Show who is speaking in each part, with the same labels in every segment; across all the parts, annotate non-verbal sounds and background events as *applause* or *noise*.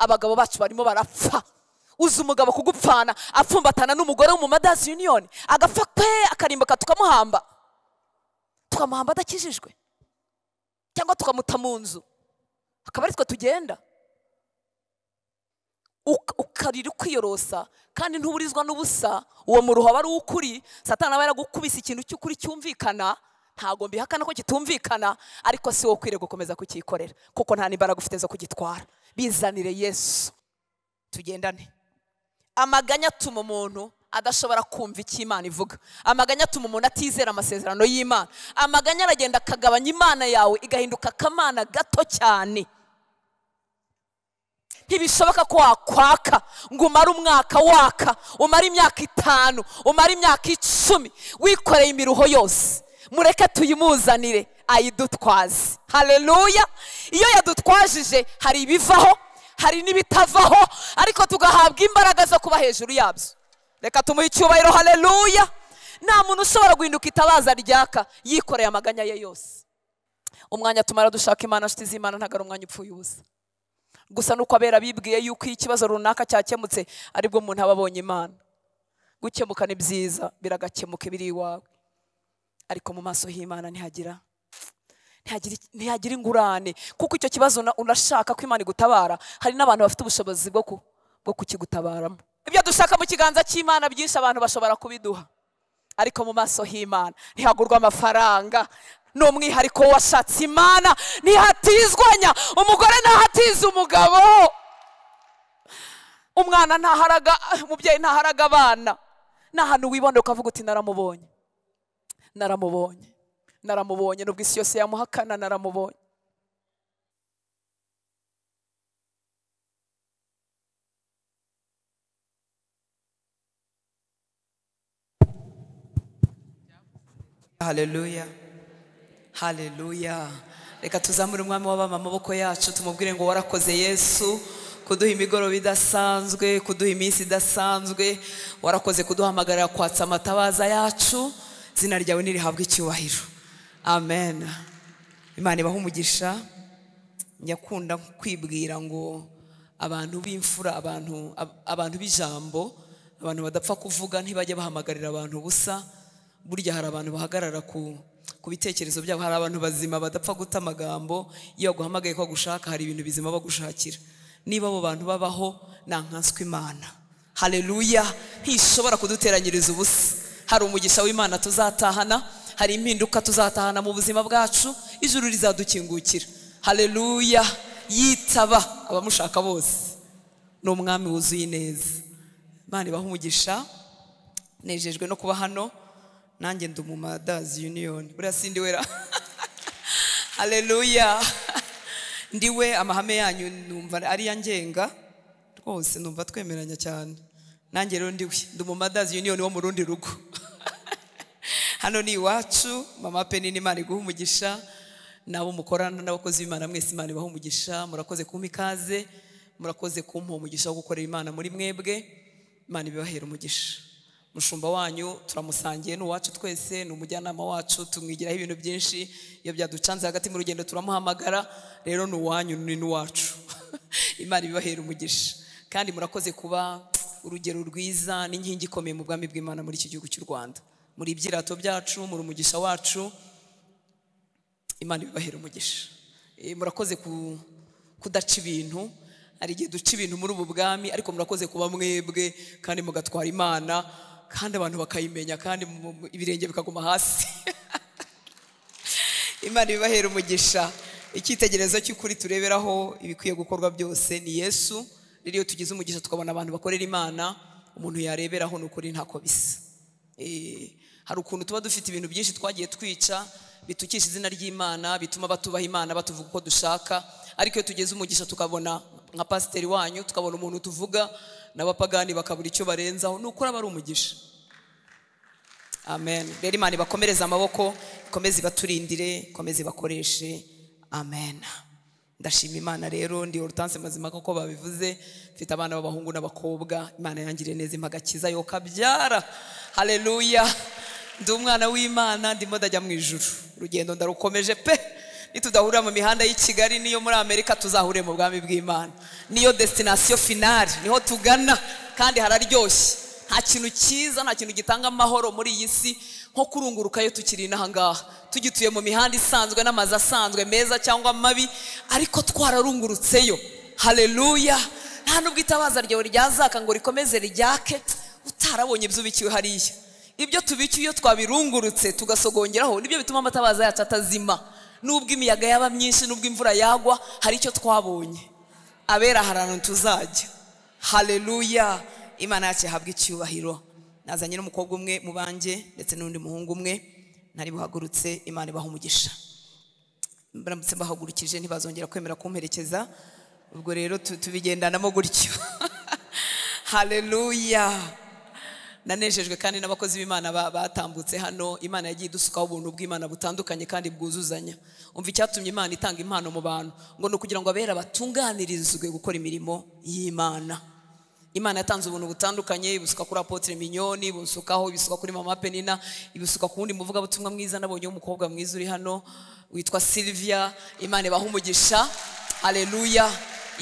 Speaker 1: abagabo bacu barimo barapfa uzi umugabo kugupfana apfumbatana n'umugore wo mu madazi yuniyoni agapfa pe akarimbuka tukamuhamba tukamuhamba adakijijwe cyangwa tukamuta mu nzu akaba ari twe tugenda ukarira ukiyorosa kandi ntuburizwa n'ubusa uwo muruho aba ari ukuri satana aba yaragukubise ikintu cy'ukuri cyumvikana ntabwo mbihakana ko kitumvikana ariko si wowe ukwiriye gukomeza kucyikorera kuko nta n'imbaraga ufite zo kugitwara bizanire yesu tugendane amaganya atuma umuntu adashobora kumva icyo imana ivuga amaganya atuma umuntu atizera amasezerano y'imana amaganya aragenda akagabanya imana yawe igahinduka akamana gato cyane ntibishoboka ko wakwaka ngo umare umwaka waka umare imyaka itanu umare imyaka icumi wikoreye imiruho yose mureke tuyimuzanire ayidutwaze hareruya iyo yadutwajije hari ibivaho hari n'ibitavaho ariko tugahabwa imbaraga zo kuba hejuru yabyo reka tumuhe icyubahiro hareruya nta muntu ushobora guhinduka itabaza ryaka yikoreye amaganya ye yose umwanya tumara dushaka imana inshuti z'imana ntabwo ari umwanya upfuye ubusa gusa nuko abera bibwiye yuko iyo ikibazo runaka cyakemutse aribwo umuntu aba abonye imana gukemuka ni byiza biragakemuka ibiri iwawe ariko mu maso h'imana ntihagira ntiyagira ingurane kuko icyo kibazo unashaka ko imana igutabara hari n'abantu bafite ubushobozi bwo kukigutabaramo ibyo dushaka mu kiganza cy'imana byinshi abantu bashobora kubiduha ariko mu maso h'imana ntihagurwa amafaranga ni umwihariko washatse imana ntihatizwanya umugore ntahatize umugabo umwana ntaharaga umubyeyi ntaharaga abana ni ahantu wibonera ukavuga uti naramubonye naramubonye naramubonye nubwo isi yose yamuhakana naramubonye haleluya haleluya reka tuzamure umwami w'abama amaboko yacu tumubwire ngo warakoze yesu kuduha imigoroba idasanzwe kuduha iminsi idasanzwe warakoze kuduhamagarira kwatsa amatabaza yacu izina ryawe ntirihabwe icyubahiro amen imana ibaho umugisha nyakunda kwibwira ngo abantu b'imfura abantu abantu b'ijambo abantu badapfa kuvuga ntibajya bahamagarira abantu ubusa burya hari abantu bahagarara ku ku bitekerezo byabo hari abantu bazima badapfa guta amagambo iyo baguhamagaye ko bagushaka hari ibintu bizima bagushakira niba abo bantu babaho nta nkanswe imana hareruya ntishobora kuduteranyiriza ubusa hari umugisha w'imana tuzatahana hari impinduka tuzatahana mu buzima bwacu ijuru rizadukingukira hareruya yitaba abamushaka bose ni umwami wuzuye ineza imana ibaha umugisha nejejwe no kuba hano nanjye ndi umumadazi yuniyoni buriya sindi wera *laughs* hareruya ndiwe amahame yanyu numva ariya ngenga rwose numva twemeranya cyane nanjye rero ndi we ndi umumadazi yuniyoni wo mu rundi rugo *laughs* hano ni iwacu mama pe nini imana iguha umugisha nabo mukorana n'abakozi b'imana mwese imana ibaha umugisha murakoze kumpa ikaze murakoze kumpa umugisha wo gukorera imana muri mwebwe imana ibibahera umugisha mushumba wanyu turamusangiye ni uwacu twese ni umujyanama wacu tumwigiraho ibintu byinshi iyo byaducanze hagati mu rugendo turamuhamagara rero ni uwanyu ni n'uwacu *laughs* imana ibibahere umugisha kandi murakoze kuba urugero rwiza n'inkingi ikomeye mu bwami bw'imana muri iki gihugu cy'u rwanda muri ibyirato byacu muri umugisha wacu imana ibibahera umugisha eh, murakoze kudaca ibintu hari igihe duca ibintu muri ubu bwami ariko murakoze kuba mwebwe kandi mugatwara imana kandi abantu bakayimenya kandi ibirenge bikaguma hasi *laughs* imana ibibahera umugisha icyitegererezo cy'ukuri tureberaho ibikwiye gukorwa byose ni yesu rero iyo tugize umugisha tukabona abantu bakorera imana umuntu yareberaho ni ukuri ntako bisa eh, hari ukuntu tuba dufite ibintu byinshi twagiye twica bitukisha izina ry'imana bituma batubaha imana batuvuga uko dushaka ariko iyo tugeze umugisha tukabona nka pasiteri wanyu tukabona umuntu tuvuga n'abapagani bakabura icyo barenzaho ni ukuri aba ari umugisha amen rero imana ibakomereze amaboko ikomeze ibaturindire ikomeze ibakoreshe amen ndashima imana rero ndi urutansi mazima kuko babivuze mfite abana b'abahungu n'abakobwa imana yangire neza impagakiza yo kabyara hareruya ndi umwana w'imana ndimo ndajya mu ijuru urugendo ndarukomeje pe nitudahurira mu mihanda y'i kigali n'iyo muri amerika tuzahure mu bwami bw'imana niyo desitinasiyo finari niho tugana kandi hararyoshye nta kintu cyiza nta kintu gitanga amahoro muri iyi si nko kurunguruka tukiri inaha ngaha tugituye mu mihanda isanzwe n'amazu asanzwe meza cyangwa mabi ariko twararungurutseyo hareruya nta nubwo itabaza ryawe ryazaka ngo rikomeze ryake utarabonye ibyo ubikiwe hariya ibyo tubikiye iyo twabirungurutse tugasogongeraho nibyo bituma amatabaza yacu atazima nubwo imiyaga yaba myinshi nubwo imvura yagwa hari icyo twabonye abera ahantu tuzajya hareruya imana yacu yahabwa icyubahiro nazanye n'umukobwa umwe mu banjye ndetse n'undi muhungu umwe nari buhagurutse imana ibaha umugisha baramutse bahagurukije ntibazongera kwemera kumperekeza ubwo rero tubigendanamo gutyo *laughs* hareruya nanejejwe kandi n'abakozi b'imana batambutse hano imana yagiye idusukaho ubuntu bw'imana butandukanye kandi bwuzuzanya umva icyatumye imana itanga impano mu bantu ngo ni ukugira ngo abera batunganirizwe gukora imirimo y'imana imana yatanze ubuntu butandukanye ibusuka kuri apotire minyoni ibusukaho ibusuka kuri mama penina ibusuka ku wundi muvugabutumwa mwiza nabonye w'umukobwa mwiza uri hano witwa silvia imana ibaha umugisha aleluya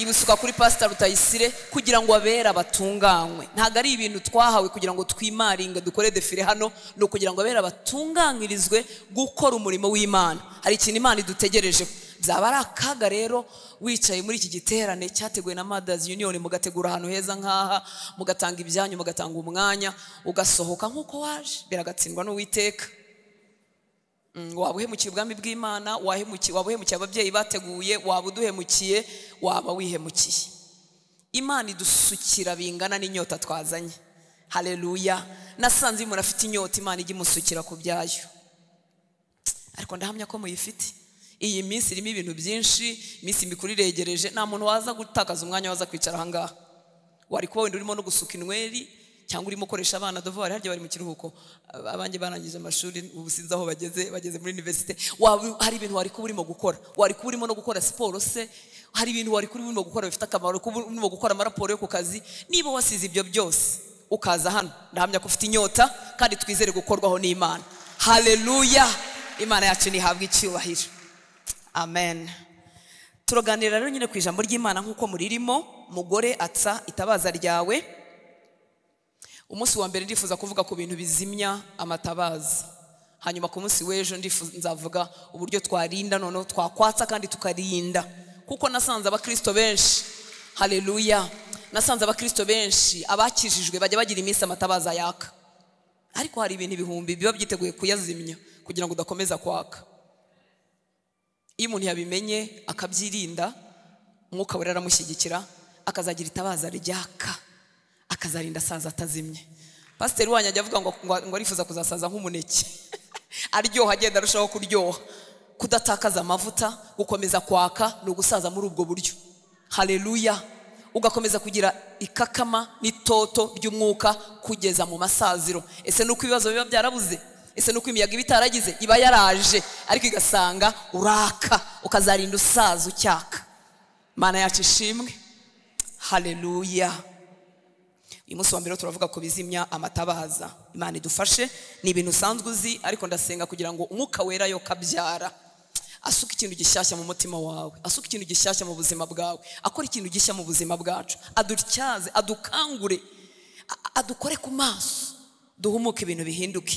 Speaker 1: ibusuka kuri pasita rutayisire kugira ngo abera batunganywe ntabwo ari ibintu twahawe kugira ngo twimaringe dukore defire hano ni ukugira ngo abera batunganyirizwe gukora umurimo w'imana hari ikintu imana idutegereje byaba ari akaga rero wicaye muri iki giterane cyateguwe na madazi yuniyoni mugategura ahantu heza nk'aha mugatanga ibyanyu mugatanga umwanya ugasohoka nk'uko waje biragatsindwa n'uwiteka mm, waba uhemukiye ubwami bw'imana waba uhemukiye ababyeyi bateguye waba uduhemukiye waba wihemukiye imana idusukira bingana n'inyota twazanye hareruya nasanze iyo umuntu afite inyota imana ijya imusukira ku byayo ariko ndahamya ko muyifite iyi minsi irimo ibintu byinshi iminsi mikuru iregereje nta muntu waza gutakaza umwanya waza kwicara aha wari kuba wenda urimo no gusuka inweri cyangwa urimo ukoresha abana dove harya bari mu kiruhuko abanjye barangije amashuri ubu sinzi aho bageze bageze muri univerisite hari ibintu wari kuba urimo gukora wari kuba urimo no gukora siporo se hari ibintu wari kuba urimo gukora bifite akamaro kuba urimo gukora amaraporo yo ku kazi niba wasize ibyo byose ukaza hano ndahamya ko ufite inyota kandi twizere gukorwaho n'imana hareruya imana yacu ntihabwa icyubahiro amen turaganira rero nyine ku ijambo ry'imana nk'uko muririmo mugore atsa itabaza ryawe umunsi wa mbere ndifuza kuvuga ku bintu bizimya amatabaza hanyuma ku munsi w'ejo nzavuga uburyo twarinda noneho twakwatsa kandi tukarinda kuko nasanze abakristo benshi hareruya nasanze abakristo benshi abakijijwe bajya bagira iminsi amatabaza yaka ariko hari ibintu ibihumbi biba byiteguye kuyazimya kugira ngo udakomeza kwaka iyo umuntu yabimenye akabyirinda umwuka wera aramushyigikira akazagira itabaza ryaka akazarinda asaza atazimye pasiteri wanyu ajya avuga ngo ngo arifuza kuzasaza nk'umuneke *laughs* aryoha agenda arushaho kuryoha kudatakaza amavuta gukomeza kwaka ni ugusaza muri ubwo buryo hareruya ugakomeza kugira ikakama n'itoto ry'umwuka kugeza mu masaziro ese uko ibibazo biba byarabuze ese nuko imiyaga iba itaragize iba yaraje ariko igasanga uraka ukazarinda usaza ucyaka mana yacu ishimwe hareruya uyu munsi wa mbere turavuga ku bizimya amatabaza imana idufashe ni ibintu usanzwe uzi ariko ndasenga kugira ngo umwuka wera yo kabyara asuka ikintu gishyashya mu mutima wawe asuka ikintu gishyashya mu buzima bwawe akora ikintu gishya mu buzima bwacu adutyaze adukangure adukore ku maso duhumuke ibintu bihinduke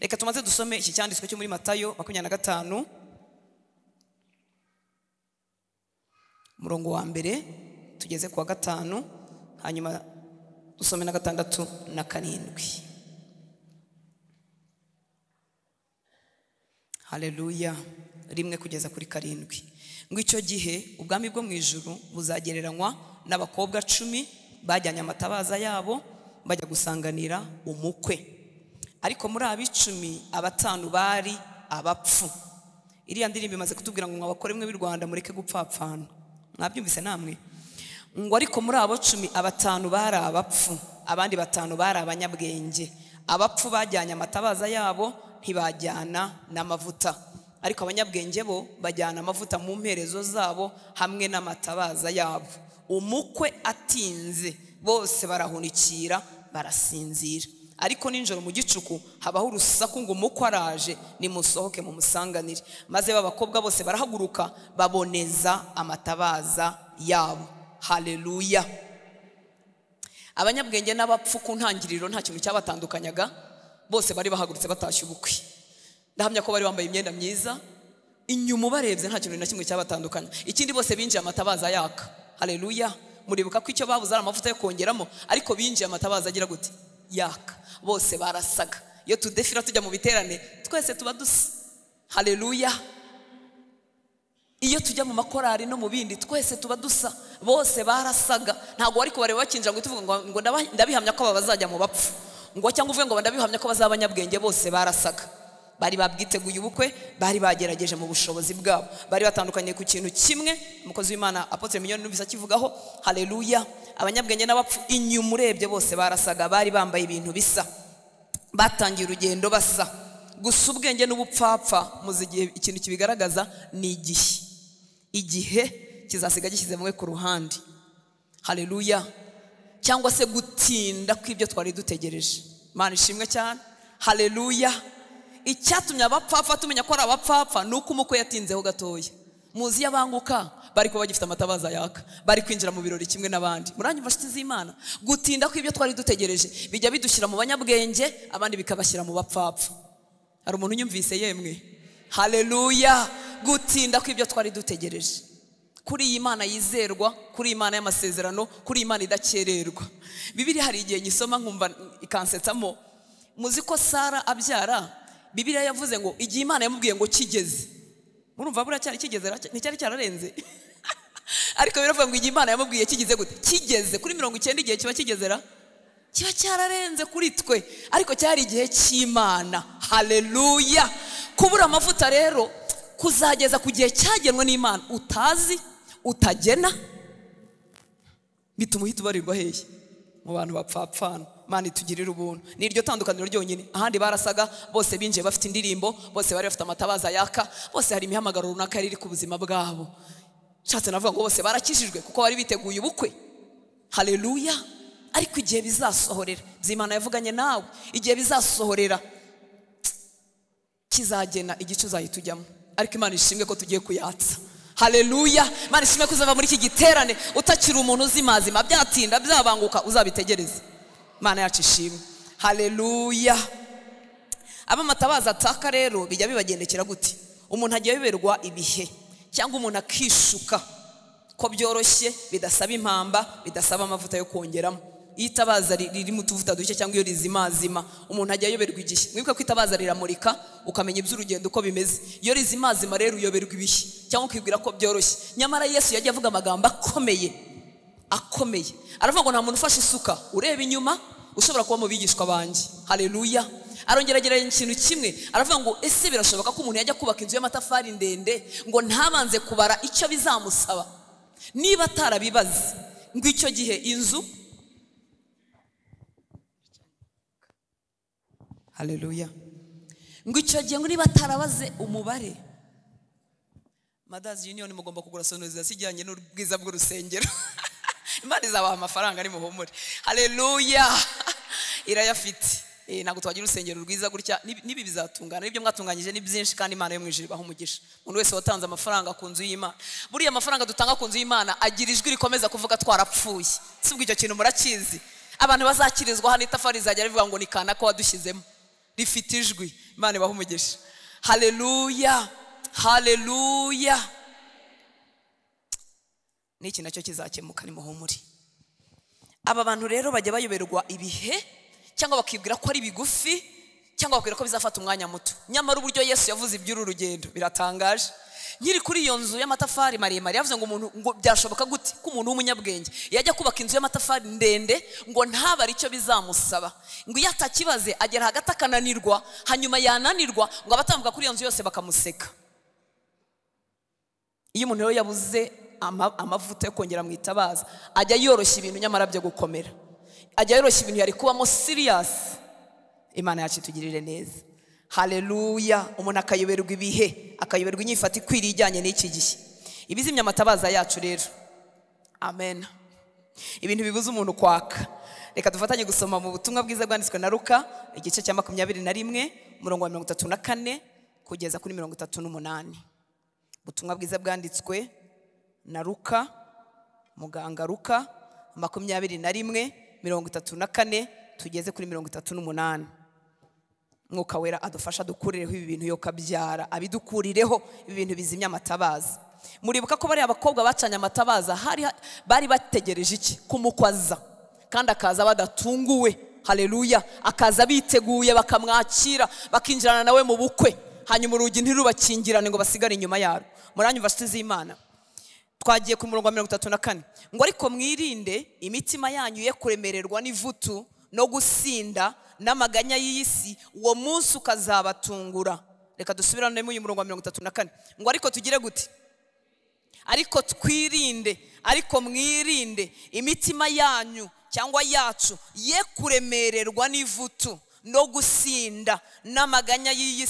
Speaker 1: reka tumaze dusome iki cyanditswe cyo muri matayo makumyabiri na gatanu umurongo wa mbere tugeze ku wa gatanu hanyuma dusome na gatandatu na karindwi hareruya rimwe kugeza kuri karindwi ngo icyo gihe ubwami bwo mu ijuru buzagereranywa n'abakobwa cumi bajyanye amatabaza yabo bajya gusanganira umukwe ariko muri ab'icumi abatanu bari abapfu iriya ndirimbo imaze kutubwira ngo mwabakore mwe b'i rwanda mureke gupfapfana mwabyumvise namwe ngo ariko muri abo cumi abatanu bari abapfu abandi batanu bari abanyabwenge abapfu bajyanye amatabaza yabo ntibajyana n'amavuta ariko abanyabwenge bo bajyana amavuta mu mperezo zabo hamwe n'amatabaza yabo umukwe atinze bose barahunikira barasinzira ariko nijoro mu gicuku habaho urusaku ngo umukwe araje nimusohoke mumusanganire maze b'abakobwa bose barahaguruka baboneza amatabaza yabo hareruya abanyabwenge n'abapfu ku ntangiriro nta kintu cyabatandukanyaga bose bari bahagurutse batashye ubukwe ndahamya ko bari bambaye imyenda myiza inyuma ubarebye nta kintu na kimwe cyabatandukanya ikindi bose binjiye amatabaza yaka hareruya muribuka ko icyo babuze ari amavuta yo kongeramo ariko binjiye amatabaza agira gute yaka bose barasaga iyo tudefira tujya mu biterane twese tuba dusa hareruya iyo tujya mu makorari no mu bindi twese tuba dusa bose barasaga ntabwo wari kubareba bakinjira ngo tuvuga ngo ndabihamya ko aba bazajya mu bapfu ngo cyangwa uvuge ngo ndabihamya ko bazaba abanyabwenge bose barasaga bari babwiteguye ubukwe bari bagerageje mu bushobozi bwabo bari batandukanye ku kintu kimwe umukozi w'imana apotre mignone numvise akivugaho hareruya abanyabwenge n'abapfu inyuma urebye bose barasaga bari bambaye ibintu bisa batangiye urugendo basa gusa ubwenge n'ubupfapfa muzi igihe ikintu kibigaragaza ni igihe igihe kizasiga gishyize mwe ku ruhande hareruya cyangwa se gutinda kw'ibyo twari dutegereje imana ishimwe cyane hareruya icyatumye abapfapfa tumenya ko ari abapfapfa ni uko umukwe yatinzeho gatoya muzi iyo bari kuba bagifite amatabaza yaka bari kwinjira mu birori kimwe n'abandi muranyumva inshuti z'imana gutinda ko ibyo twari dutegereje bijya bidushyira mu banyabwenge abandi bikabashyira mu bapfapfa hari umuntu unyumvise yemwe hareruya gutinda ko ibyo twari dutegereje kuri iyi mana yizerwa kuri iyi mana y'amasezerano kuri iyi mana idakererwa bibiri hari igihe nyisoma nkumva ikansetsamo muzi ko sara abyara bibiriya yavuze ngo igihe imana yamubwiye ngo kigeze murumva buriya cyari kigeze nticyari cyararenze *laughs* ariko biravuga ngo igihe imana yamubwiye kigeze gute kigeze kuri mirongo icyenda igihe kiba kigezera kiba cyararenze kuri twe ariko cyari igihe cy'imana hareruya kubura amavuta rero kuzageza ku gihe cyagenwe n'imana utazi utagena bituma uhita ubarirwa hehe mu bantu bapfapfana mani tugirire ubuntu ni iryo tandukaniro ryonyine ahandi barasaga bose binjiye bafite indirimbo bose bari bafite amatabaza yaka bose hari imihamagaro runaka iri ku buzima bwabo nshatse navuga ngo bose barakijijwe kuko bari biteguye ubukwe hareruya ariko igihe bizasohorera byimana yavuganye nawe igihe bizasohorera kizagena igice uzahita ujyamo ariko imana ishimwe ko tugiye kuyatsa hareruya imana ishimwe ko uzava muri iki giterane utakiri umuntu uzimazima byatinda byabanguka uzabitegereze imana yacu ishimwe hareruya abamatabaza ataka rero bijya bibagendekera gute umuntu ajya ayoberwa ibihe cyangwa umuntu akishuka ko byoroshye bidasaba impamba bidasaba amavuta yo kongeramo iyo itabaza ririmo utuvuta duke cyangwa iyo rizimazima umuntu ajya ayoberwa igihe mwibuke ko itabaza riramurika ukamenya iby'urugendo uko bimeze iyo rizimazima rero uyoberwa ibihe cyangwa ukibwira ko byoroshye nyamara yesu yajya avuga amagambo akomeye akomeye aravuga ngo nta muntu ufashe isuka ureba inyuma ushobora kuba mu bigishwa banjye hareruya arongera agerera ikintu kimwe aravuga ngo ese birashoboka ko umuntu yajya kubaka inzu y'amatafari ndende ngo ntabanze kubara icyo bizamusaba niba atarabibaze ngo icyo gihe inzu hareruya ngo icyo gihe ngo niba atarabaze umubare madazi yuniyoni mugomba kugura sonorizasiyo ijyanye n'ubwiza bw'urusengero *laughs* imana izabaha amafaranga nimuhumure hareruya *laughs* irayafite eh, ntabwo twagira urusengero rwiza gutya n'ibi bizatungana n'ibyo mwatunganyije ni byinshi kandi imana yo mu ijoro ibaha umugisha umuntu wese watanze amafaranga ku nzu y'imana buriya amafaranga dutanga ku nzu y'imana agira ijwi rikomeza kuvuga twarapfuye si ubwo icyo kintu murakizi abantu bazakirizwa hano itafari rizajya rivuga ngo ni kana ko wadushyizemo rifite ijwi imana ibaha umugisha hareruya hareruya n'iki nacyo kizakemuka nimuhumure aba bantu rero bajya bayoberwa ibihe cyangwa bakibwira ko ari bigufi cyangwa bakubwira ko bizafata umwanya muto nyamara uburyo yesu yavuze iby'uru rugendo biratangaje nyiri kuri iyo nzu y'amatafari maremare yavuze ngo umuntu ngo byashoboka gute ko umuntu w'umunyabwenge yajya kubaka inzu y'amatafari ndende ngo ntabare icyo bizamusaba ngo iyo atakibaze agera hagati akananirwa hanyuma yananirwa ngo abatambuka kuri iyo nzu yose bakamuseka iyo umuntu rero yabuze amavuta yo kongera mu itabaza ajya yoroshya ibintu nyamara byo gukomera ajya yoroshya ibintu yari kubamo siriyasi imana yacu tugirire neza hareruya umuntu akayoberwa ibihe akayoberwa inyifato ikwiriye ijyanye n'iki gihe ibizimya amatabaza yacu rero amen ibintu bibuza umuntu kwaka reka dufatanye gusoma mu butumwa bwiza bwanditswe na ruka igice cya makumyabiri na rimwe umurongo wa mirongo itatu na kane kugeza kuri mirongo itatu n'umunani ubutumwa bwiza bwanditswe na ruka muganga ruka makumyabiri na rimwe mirongo itatu na kane tugeze kuri mirongo itatu n'umunani mwuka wera adufasha dukurireho ibi bintu yo abidukurireho ibi bintu bizimya amatabaza muribuka ko bariya abakobwa bacanye amatabaza hari bari bategereje iki kumukwaza kandi akaza badatunguwe hareruya akaza biteguye bakamwakira bakinjirana nawe mu bukwe hanyuma urugi ntirubakingirane ngo basigare inyuma yarwo muri yunivasiti z'imana twagiye ku mirongo mirongo itatu na kane ngo ariko mwirinde imitima yanyu ye kuremererwa n'ivutu no gusinda n'amaganya y’isi uwo munsi ukazabatungura reka dusubiranemo uyu murongo wa mirongo itatu na kane ngo ariko tugire gute ariko twirinde ariko mwirinde imitima yanyu cyangwa yacu ye kuremererwa n'ivutu no gusinda n'amaganya y'iyi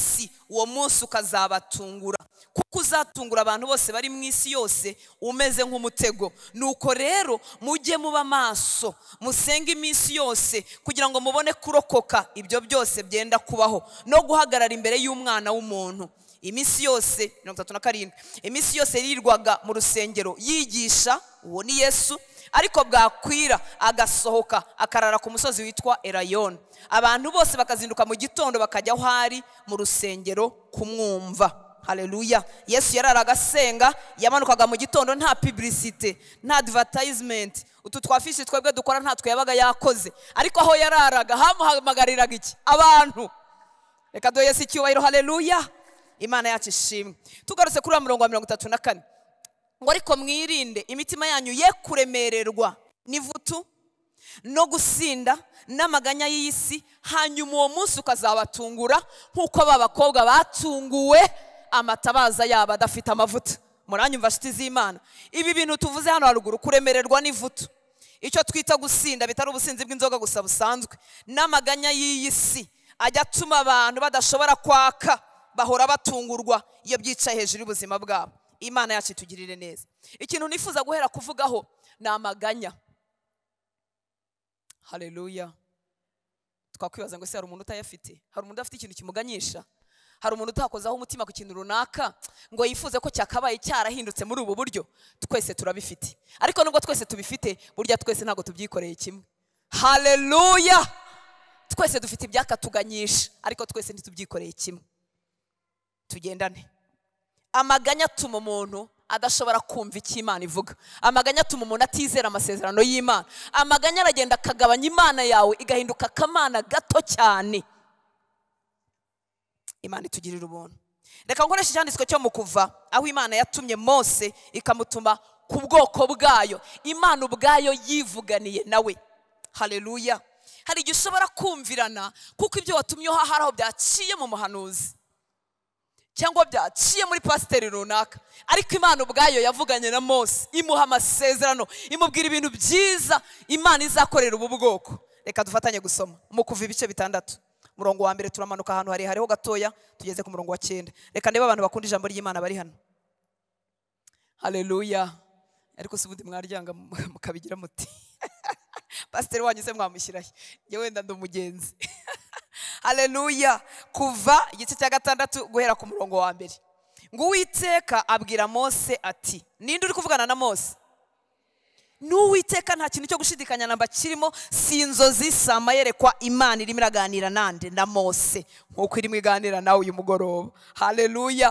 Speaker 1: uwo munsi ukazabatungura kuko uzatungura abantu bose bari mu isi yose umeze nk'umutego nuko rero mujye muba maso musenge iminsi yose kugira ngo mubone kurokoka ibyo byose byenda kubaho no guhagarara imbere y'umwana w'umuntu iminsi yose mirongo itatu na karindwi iminsi yose yirirwaga mu rusengero yigisha uwo ni yesu ariko bwakwira agasohoka akarara ku musozi witwa erayoni abantu bose bakazinduka mu gitondo bakajya aho ari mu rusengero kumwumva hareruya yesu yararaga asenga yamanukaga mu gitondo nta piburisite nta divatayisimenti utu twafishi twebwe dukora ntatwe yabaga yakoze ariko aho yararaga hamuhamagariraga iki abantu reka duhese icyubahiro hareruya imana yacu ishimwe tugarutse kuri wa murongo wa mirongo itatu na kane ngo ariko mwirinde imitima yanyu ye kuremererwa n'ivutu no gusinda n'amaganya y'isi hanyuma uwo munsi ukazabatungura nk'uko aba bakobwa batunguwe amatabaza yabo adafite amavuta muranyumva nshuti z'imana ibi bintu tuvuze hano haruguru kuremererwa n'ivutu icyo twita gusinda bitari ubusinzi bw'inzoga gusa busanzwe n'amaganya y'iyi si ajya atuma abantu badashobora kwaka bahora batungurwa iyo byicaye hejuru y'ubuzima bwabo imana yacu itugirire neza ikintu nifuza guhera kuvugaho ni amaganya hareruya twakwibaza ngo se hari umuntu utayafite hari umuntu udafite ikintu kimuganyisha hari umuntu utakozaho umutima ku kintu runaka ngo yifuze ko cyakabaye cyarahindutse muri ubu buryo twese turabifite ariko nubwo twese tubifite burya twese ntabwo tubyikoreye kimwe hareruya twese dufite ibyakatuganyisha ariko twese ntitubyikoreye kimwe tugendane amaganya atuma umuntu adashobora kumva icyo imana ivuga amaganya atuma umuntu atizera amasezerano y'imana amaganya aragenda akagabanya imana yawe igahinduka akamana gato cyane imana itugirira ubuntu reka nkoreshe icyanditswe cyo mu kuva aho imana yatumye mose ikamutuma ku bwoko bwayo imana ubwayo yivuganiye nawe hareruya hari igihe ushobora kumvirana kuko ibyo watumye uhahara aho byaciye mu muhanuzi cyangwa byaciye muri pasiteri runaka ariko imana ubwayo yavuganye na mose imuha amasezerano imubwira ibintu byiza imana izakorera ubu bwoko reka dufatanye gusoma mu kuva ibice bitandatu umurongo wa mbere turamanuka ahantu harehareho gatoya tugeze ku murongo wa cyenda reka ndebe abantu bakunda ijambo ry'imana bari hano hareruya ariko si ubundi mwaryanga *laughs* mukabigira muti *laughs* pasiteri wanyu se mwamushyiraho njye wenda ndi umugenzi *laughs* hareruya kuva igice cya gatandatu guhera ku murongo wa mbere ngo uwiteka abwira mose ati ninde uri kuvugana na mose n'uwiteka nta kintu cyo gushidikanya namba kirimo si inzozi si amayerekwa imana irimo iraganira nande na mose nk'uko irimo iganira nawe uyu mugoroba hareruya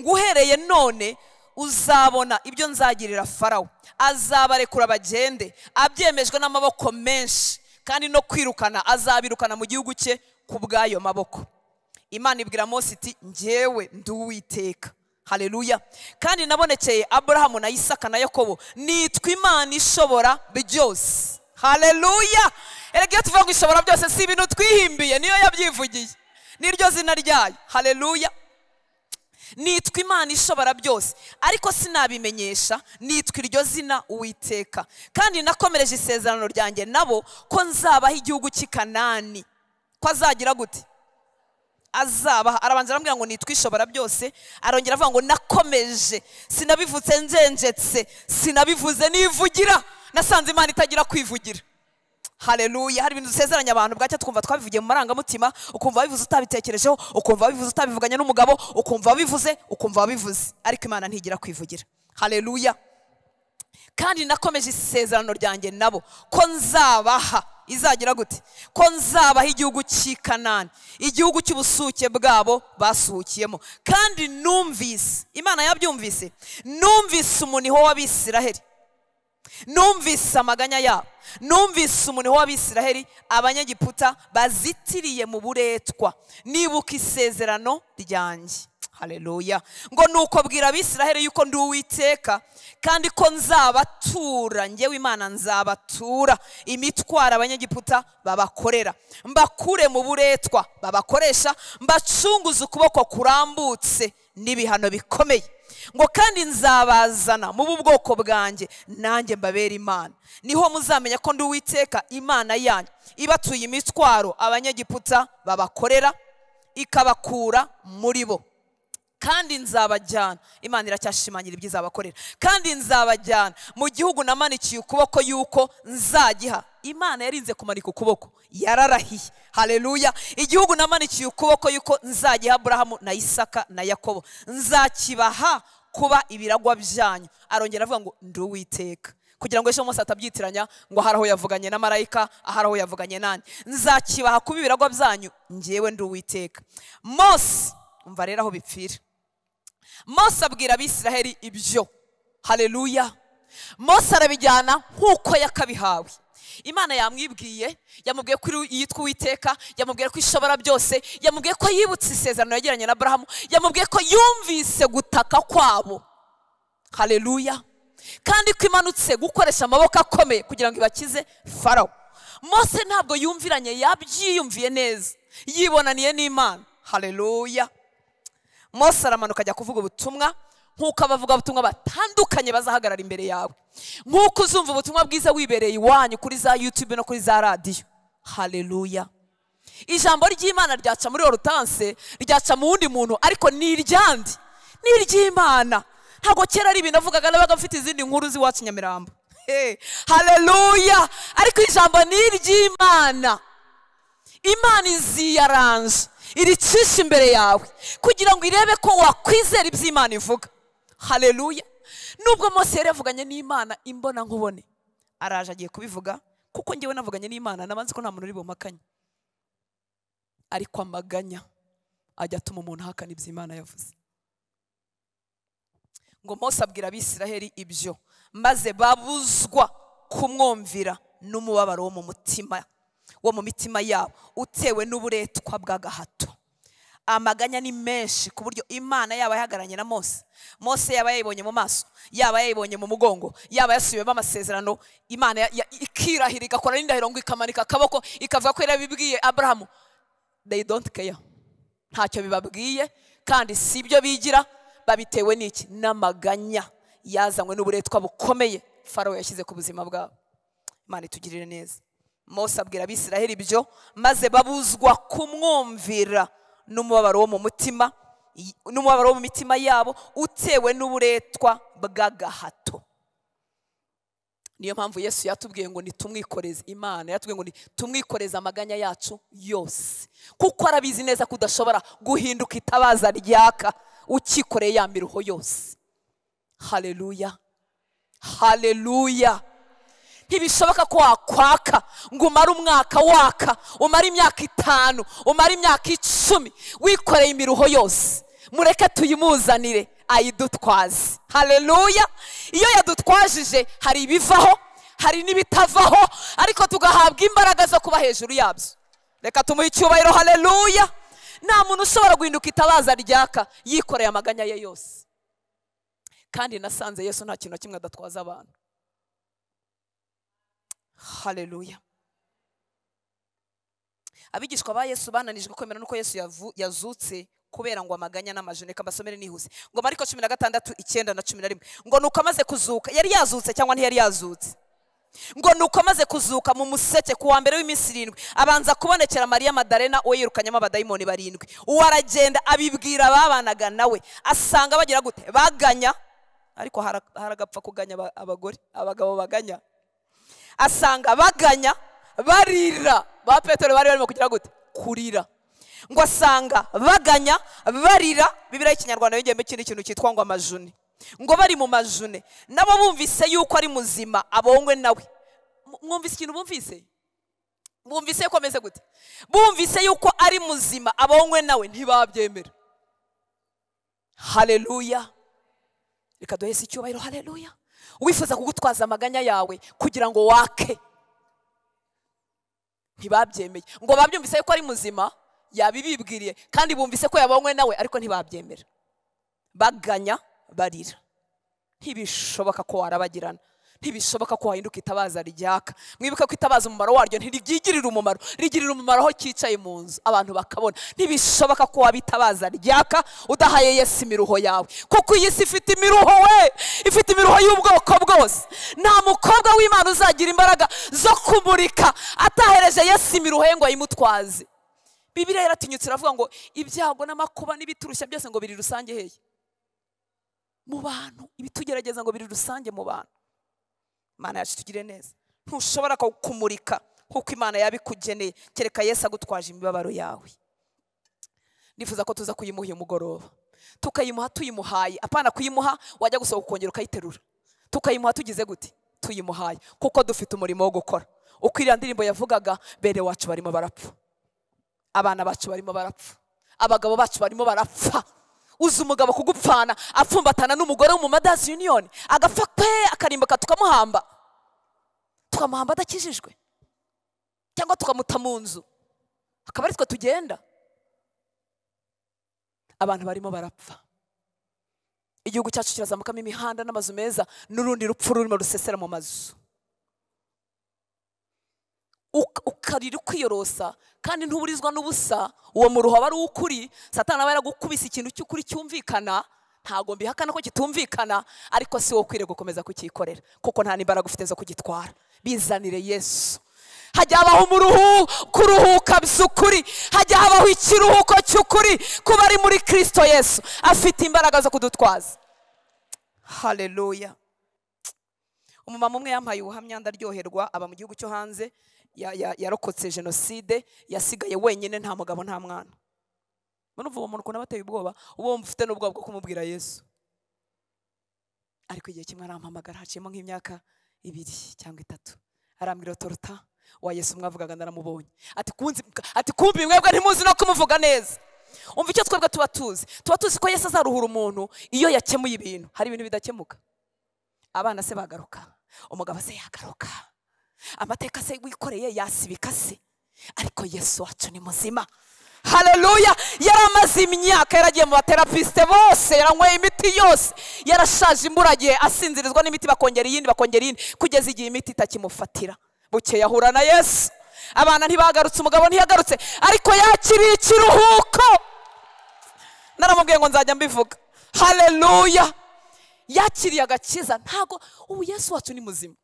Speaker 1: ngo uhereye none uzabona ibyo nzagirira farawo azabarekura bagende abyemejwe n'amaboko menshi kandi no kwirukana azabirukana mu gihugu cye ku bw'ayo maboko imana ibwira mose iti ngewe nduwiteka hareruya kandi nabonekeye aburahamu na isaka na yakobo nitwa imana ishobora byose hareruya erega iyo tuvuga ngo ishobora byose si ibintu twihimbiye niyo yabyivugiye niryo zina ryayo hareruya nitwa imana ishobora byose ariko sinabimenyesha nitwa iryo zina uwiteka kandi nakomereje isezerano ryanjye nabo ko nzabaho igihugu cy'i kanani ko azagira gute azaba arabanza arambwira ngo nitwishobora byose arongera avuga ngo nakomeje sinabivutse njenjetse sinabivuze nivugira nasanze imana itagira kwivugira hareruya hari ibintu dusezeranya abantu bwacya twumva twabivugiye mu marangamutima ukumva wabivuze utabitekerejeho ukumva wabivuze utabivuganye n'umugabo ukumva wabivuze ukumva wabivuze ariko imana ntigira kwivugira hareruya kandi nakomeje isezerano ryanjye nabo ko nzabaha izagira gute ko nzabaho igihugu cy'i kanani igihugu cy'ubusuke bwabo basuhukiyemo kandi numvise imana yabyumvise numvise umuniho w'abisiraheli numvise amaganya yabo numvise umuniho w'abisiraheli abanyagiputa bazitiriye mu buretwa nibuka isezerano ryanjye hareruya ngo ni uko bwira abisiraheli yuko ndi uwiteka kandi ko nzabatura ngewe imana nzabatura imitwaro abanyagiputa babakorera mbakure mu buretwa babakoresha mbacunguze ukuboko kurambutse n'ibihano bikomeye ngo kandi nzabazana mu bwoko bwanjye nanjye mbabera imana niho muzamenya ko ndi uwiteka imana yanyu ibatuye imitwaro abanyagiputa babakorera ikabakura muri bo kandi nzabajyana imana iracyashimangira ibyiza abakorera kandi nzabajyana mu gihugu namanikiye ukuboko yuko nzagiha imana yarinze kumanika ukuboko yararahiye hareruya igihugu namanikiye ukuboko yuko nzagiha aburahamu na isaka na yakobo nzakibaha kuba ibiragwa byanyu arongera avuga ngo nduwiteka kugira ngo ejo munsi atabyitiranya ngo hari aho yavuganye na marayika aho yavuganye nani nzakibaha kuba ibiragwa byanyu ngewe nduwiteka mose umva rero aho bipfira Mose abwira abisiraheli ibyo hareruya Mose arabijyana nk'uko yakabihawe imana yamwibwiye yamubwiye ko yitwa uwiteka yamubwiye ko ishobora byose yamubwiye ko yibutse isezerano yagiranye na burahamu yamubwiye ko yumvise gutaka kwabo hareruya kandi ko imanutse gukoresha amaboko akomeye kugira ngo ibakize farawo Mose ntabwo yumviranye yabyiyumviye neza yibonaniye n'imana hareruya mose aramanuka ajya kuvuga ubutumwa nk'uko abavugabutumwa batandukanye bazahagarara imbere yawe nk'uko uzumva ubutumwa bwiza wibereye iwanyu kuri za yutube no kuri za radiyo hareruya ijambo ry'imana ryaca muri orutanse ryaca mu wundi muntu ariko ni iryandi ni iry'imana ntabwo kera ari ibintu avugaga n'abaga bafite izindi nkuru z'iwacu nyamirambo hareruya ariko ijambo ni iry'imana imana iziyaranje iricishe imbere yawe kugira ngo irebe ko wakwizera imana ivuga hareruya nubwo mose yari yavuganye n'imana imbona nkubone araje agiye kubivuga kuko njyewe navuganye n'imana nabanze ko nta muntu uri bumakanye ariko amaganya ajya atuma umuntu ahakana ibyo imana yavuze ngo mose abwira abisiraheli ibyo maze babuzwa kumwumvira n'umubabaro wo mu mutima wo mu mitima yabo utewe n'uburetwa bw'agahato amaganya ni menshi ku buryo imana yaba yahagararanye na mose mose yaba yayibonye mu maso yaba yayibonye mu mugongo yaba yasubiyemo amasezerano imana ikirahira igakora n'indahiro ngo ikamanika akaboko ikavuga ko yarabibwiye abrahamu they don't care ntacyo bibabwiye kandi si ibyo bigira babitewe n'iki n'amaganya yazanywe n'uburetwa bukomeye farawo yashyize ku buzima bwabo imana itugirire neza mose abwira abisiraheli ibyo maze babuzwa kumwumvira n'umubabaro wo mu mutima n'umubabaro wo mu mitima yabo utewe n'uburetwa bw'agahato niyo mpamvu yesu yatubwiye ngo nitumwikoreze imana yatubwiye ngo tumwikoreze amaganya yacu yose kuko arabizi neza ko udashobora guhinduka itabaza ryaka ukikoreye ya miruho yose hareruya hareruya ntibishoboka ko wakwaka ngo umare umwaka waka umare imyaka itanu umare imyaka icumi wikoreye imiruho yose mureke tuyimuzanire ayidutwaze hareruya iyo yadutwajije hari ibivaho hari n'ibitavaho ariko tugahabwa imbaraga zo kuba hejuru yabyo reka tumuhe icyubahiro hareruya nta muntu ushobora guhinduka itabaza ryaka yikoreye amaganya ye yose kandi nasanze yesu nta kintu na kimwe adatwaza abantu hareruya abigishwa ba yesu bananijwe kwemera n'uko yesu yazutse kubera ngo amaganya n'amajoro reka mbasomere nihuse ngo mariko cumi na gatandatu icyenda na cumi na rimwe ngo ni uko amaze kuzuka yari yazutse cyangwa ntiyari yazutse ngo ni uko amaze kuzuka mu museke ku wa mbere w'iminsi irindwi abanza kubonekera mariya madarena uwo yirukanyemo abadayimoni barindwi uwo aragenda abibwira ababanaga nawe asanga bagira gute baganya ariko haragapfa kuganya abagore abagabo baganya asanga baganya barira ba petero bari barimo kugira gute kurira ngo asanga baganya barira bibiriya y'ikinyarwanda yongeyemo ikindi kintu cyitwa ngo amajune ngo bari mu majune nabo bumvise yuko ari muzima abongwe nawe mwumvise ikintu bumvise bumvise yuko ameze gute bumvise yuko ari muzima abongwe nawe ntibabyemera hareruya reka duhese icyubahiro hareruya uwifuza kugutwaza amaganya yawe kugira ngo wake ntibabyemeye ngo babyumvise ko ari muzima yabibibwiriye kandi bumvise ko yabonywe nawe ariko ntibabyemera baganya barira ntibishoboka ko warabagirana ntibishoboka ko wahinduka itabaza ryaka mwibuka ko itabaza umumaro waryo ntiryigirira umumaro rigirira umumaro aho cyicaye mu nzu abantu bakabona ntibishoboka ko waba itabaza ryaka udahaye Yesu imiruho yawe kuko iyi si ifite imiruho we ifite imiruho y'ubwoko bwose nta mukobwa w'imana uzagira imbaraga zo kumurika atahereje Yesu imiruho ye ngo ayimutwaze bibiriya yaratinyutse iravuga ngo ibyago n'amakuba n'ibiturushya byose ngo biri rusange heye mu bantu ibitugerageza ngo biri rusange mu bantu imana yacu tugire neza ntushobora kumurika nk'uko imana yabikugeneye kereka yesu agutwaje imibabaro yawe nifuza ko tuza kuyimuha uyu mugoroba tukayimuha tuyimuhaye apana kuyimuha wajya gusohoka ukongera ukayiterura tukayimuha tugize gute tuyimuhaye kuko dufite umurimo wo gukora uko iriya ndirimbo yavugaga bere wacu barimo barapfa abana bacu barimo barapfa abagabo bacu barimo barapfa uzi umugabo kugupfana apfumbatana n'umugore wo mu madazi yuniyoni agapfa kwe akarimbuka tukamuhamba tukamuhamba adakijijwe cyangwa tukamuta mu nzu akaba ari twe tugenda abantu barimo barapfa igihugu cyacu kirazamukamo imihanda n'amazu meza n'urundi rupfu rurimo rusesera mu mazu ukarira ukwiyorosa kandi ntuburizwa n'ubusa uwo muruho aba ari ukuri satana aba yaragukubise ikintu cy'ukuri cyumvikana ntabwo mbihakana ko kitumvikana ariko si wowe ukwiriye gukomeza kucyikorera kuko nta n'imbaraga ufite zo kugitwara bizanire yesu hajya habaho umuruhu kuruhuka by'ukuri hajya habaho ikiruhuko cy'ukuri kuba ari muri kirisito yesu afite imbaraga zo kudutwaza hareruya umumama umwe yambaye ubuhamya ndaryoherwa aba mu gihugu cyo hanze yarokotse jenoside yasigaye wenyine nta mugabo nta mwana urumva uwo muntu ukuntu aba ubwoba uba wumva ufite n'ubwoba bwo kumubwira yesu ariko igihe kimwe arampamagara haciyemo nk'imyaka ibiri cyangwa itatu arambwira otorota wa yesu mwavugaga naramubonye ati kumbi mwebwe ntimuzi no kumuvuga neza umva icyo twebwe tuba tuzi tuba tuzi ko yesu azaruhura umuntu iyo yakemuye ibintu hari ibintu bidakemuka abana se bagaruka umugabo se yagaruka amateka se wikoreye yasibika se ariko yesu wacu ni muzima
Speaker 2: hareruya
Speaker 1: yari amaze imyaka yaragiye mu baterapisite bose yaranyweye imiti yose yarashaje imburagihe asinzirizwa n'imiti bakongera iyindi bakongera iyindi kugeza igihe imiti itakimufatira bukeye ahura na yesu abana ntibagarutse umugabo ntiyagarutse ariko yakiriye ikiruhuko naramubwiye ngo nzajya mbivuga hareruya yakiriye agakiza ntago ubu yesu wacu ni muzima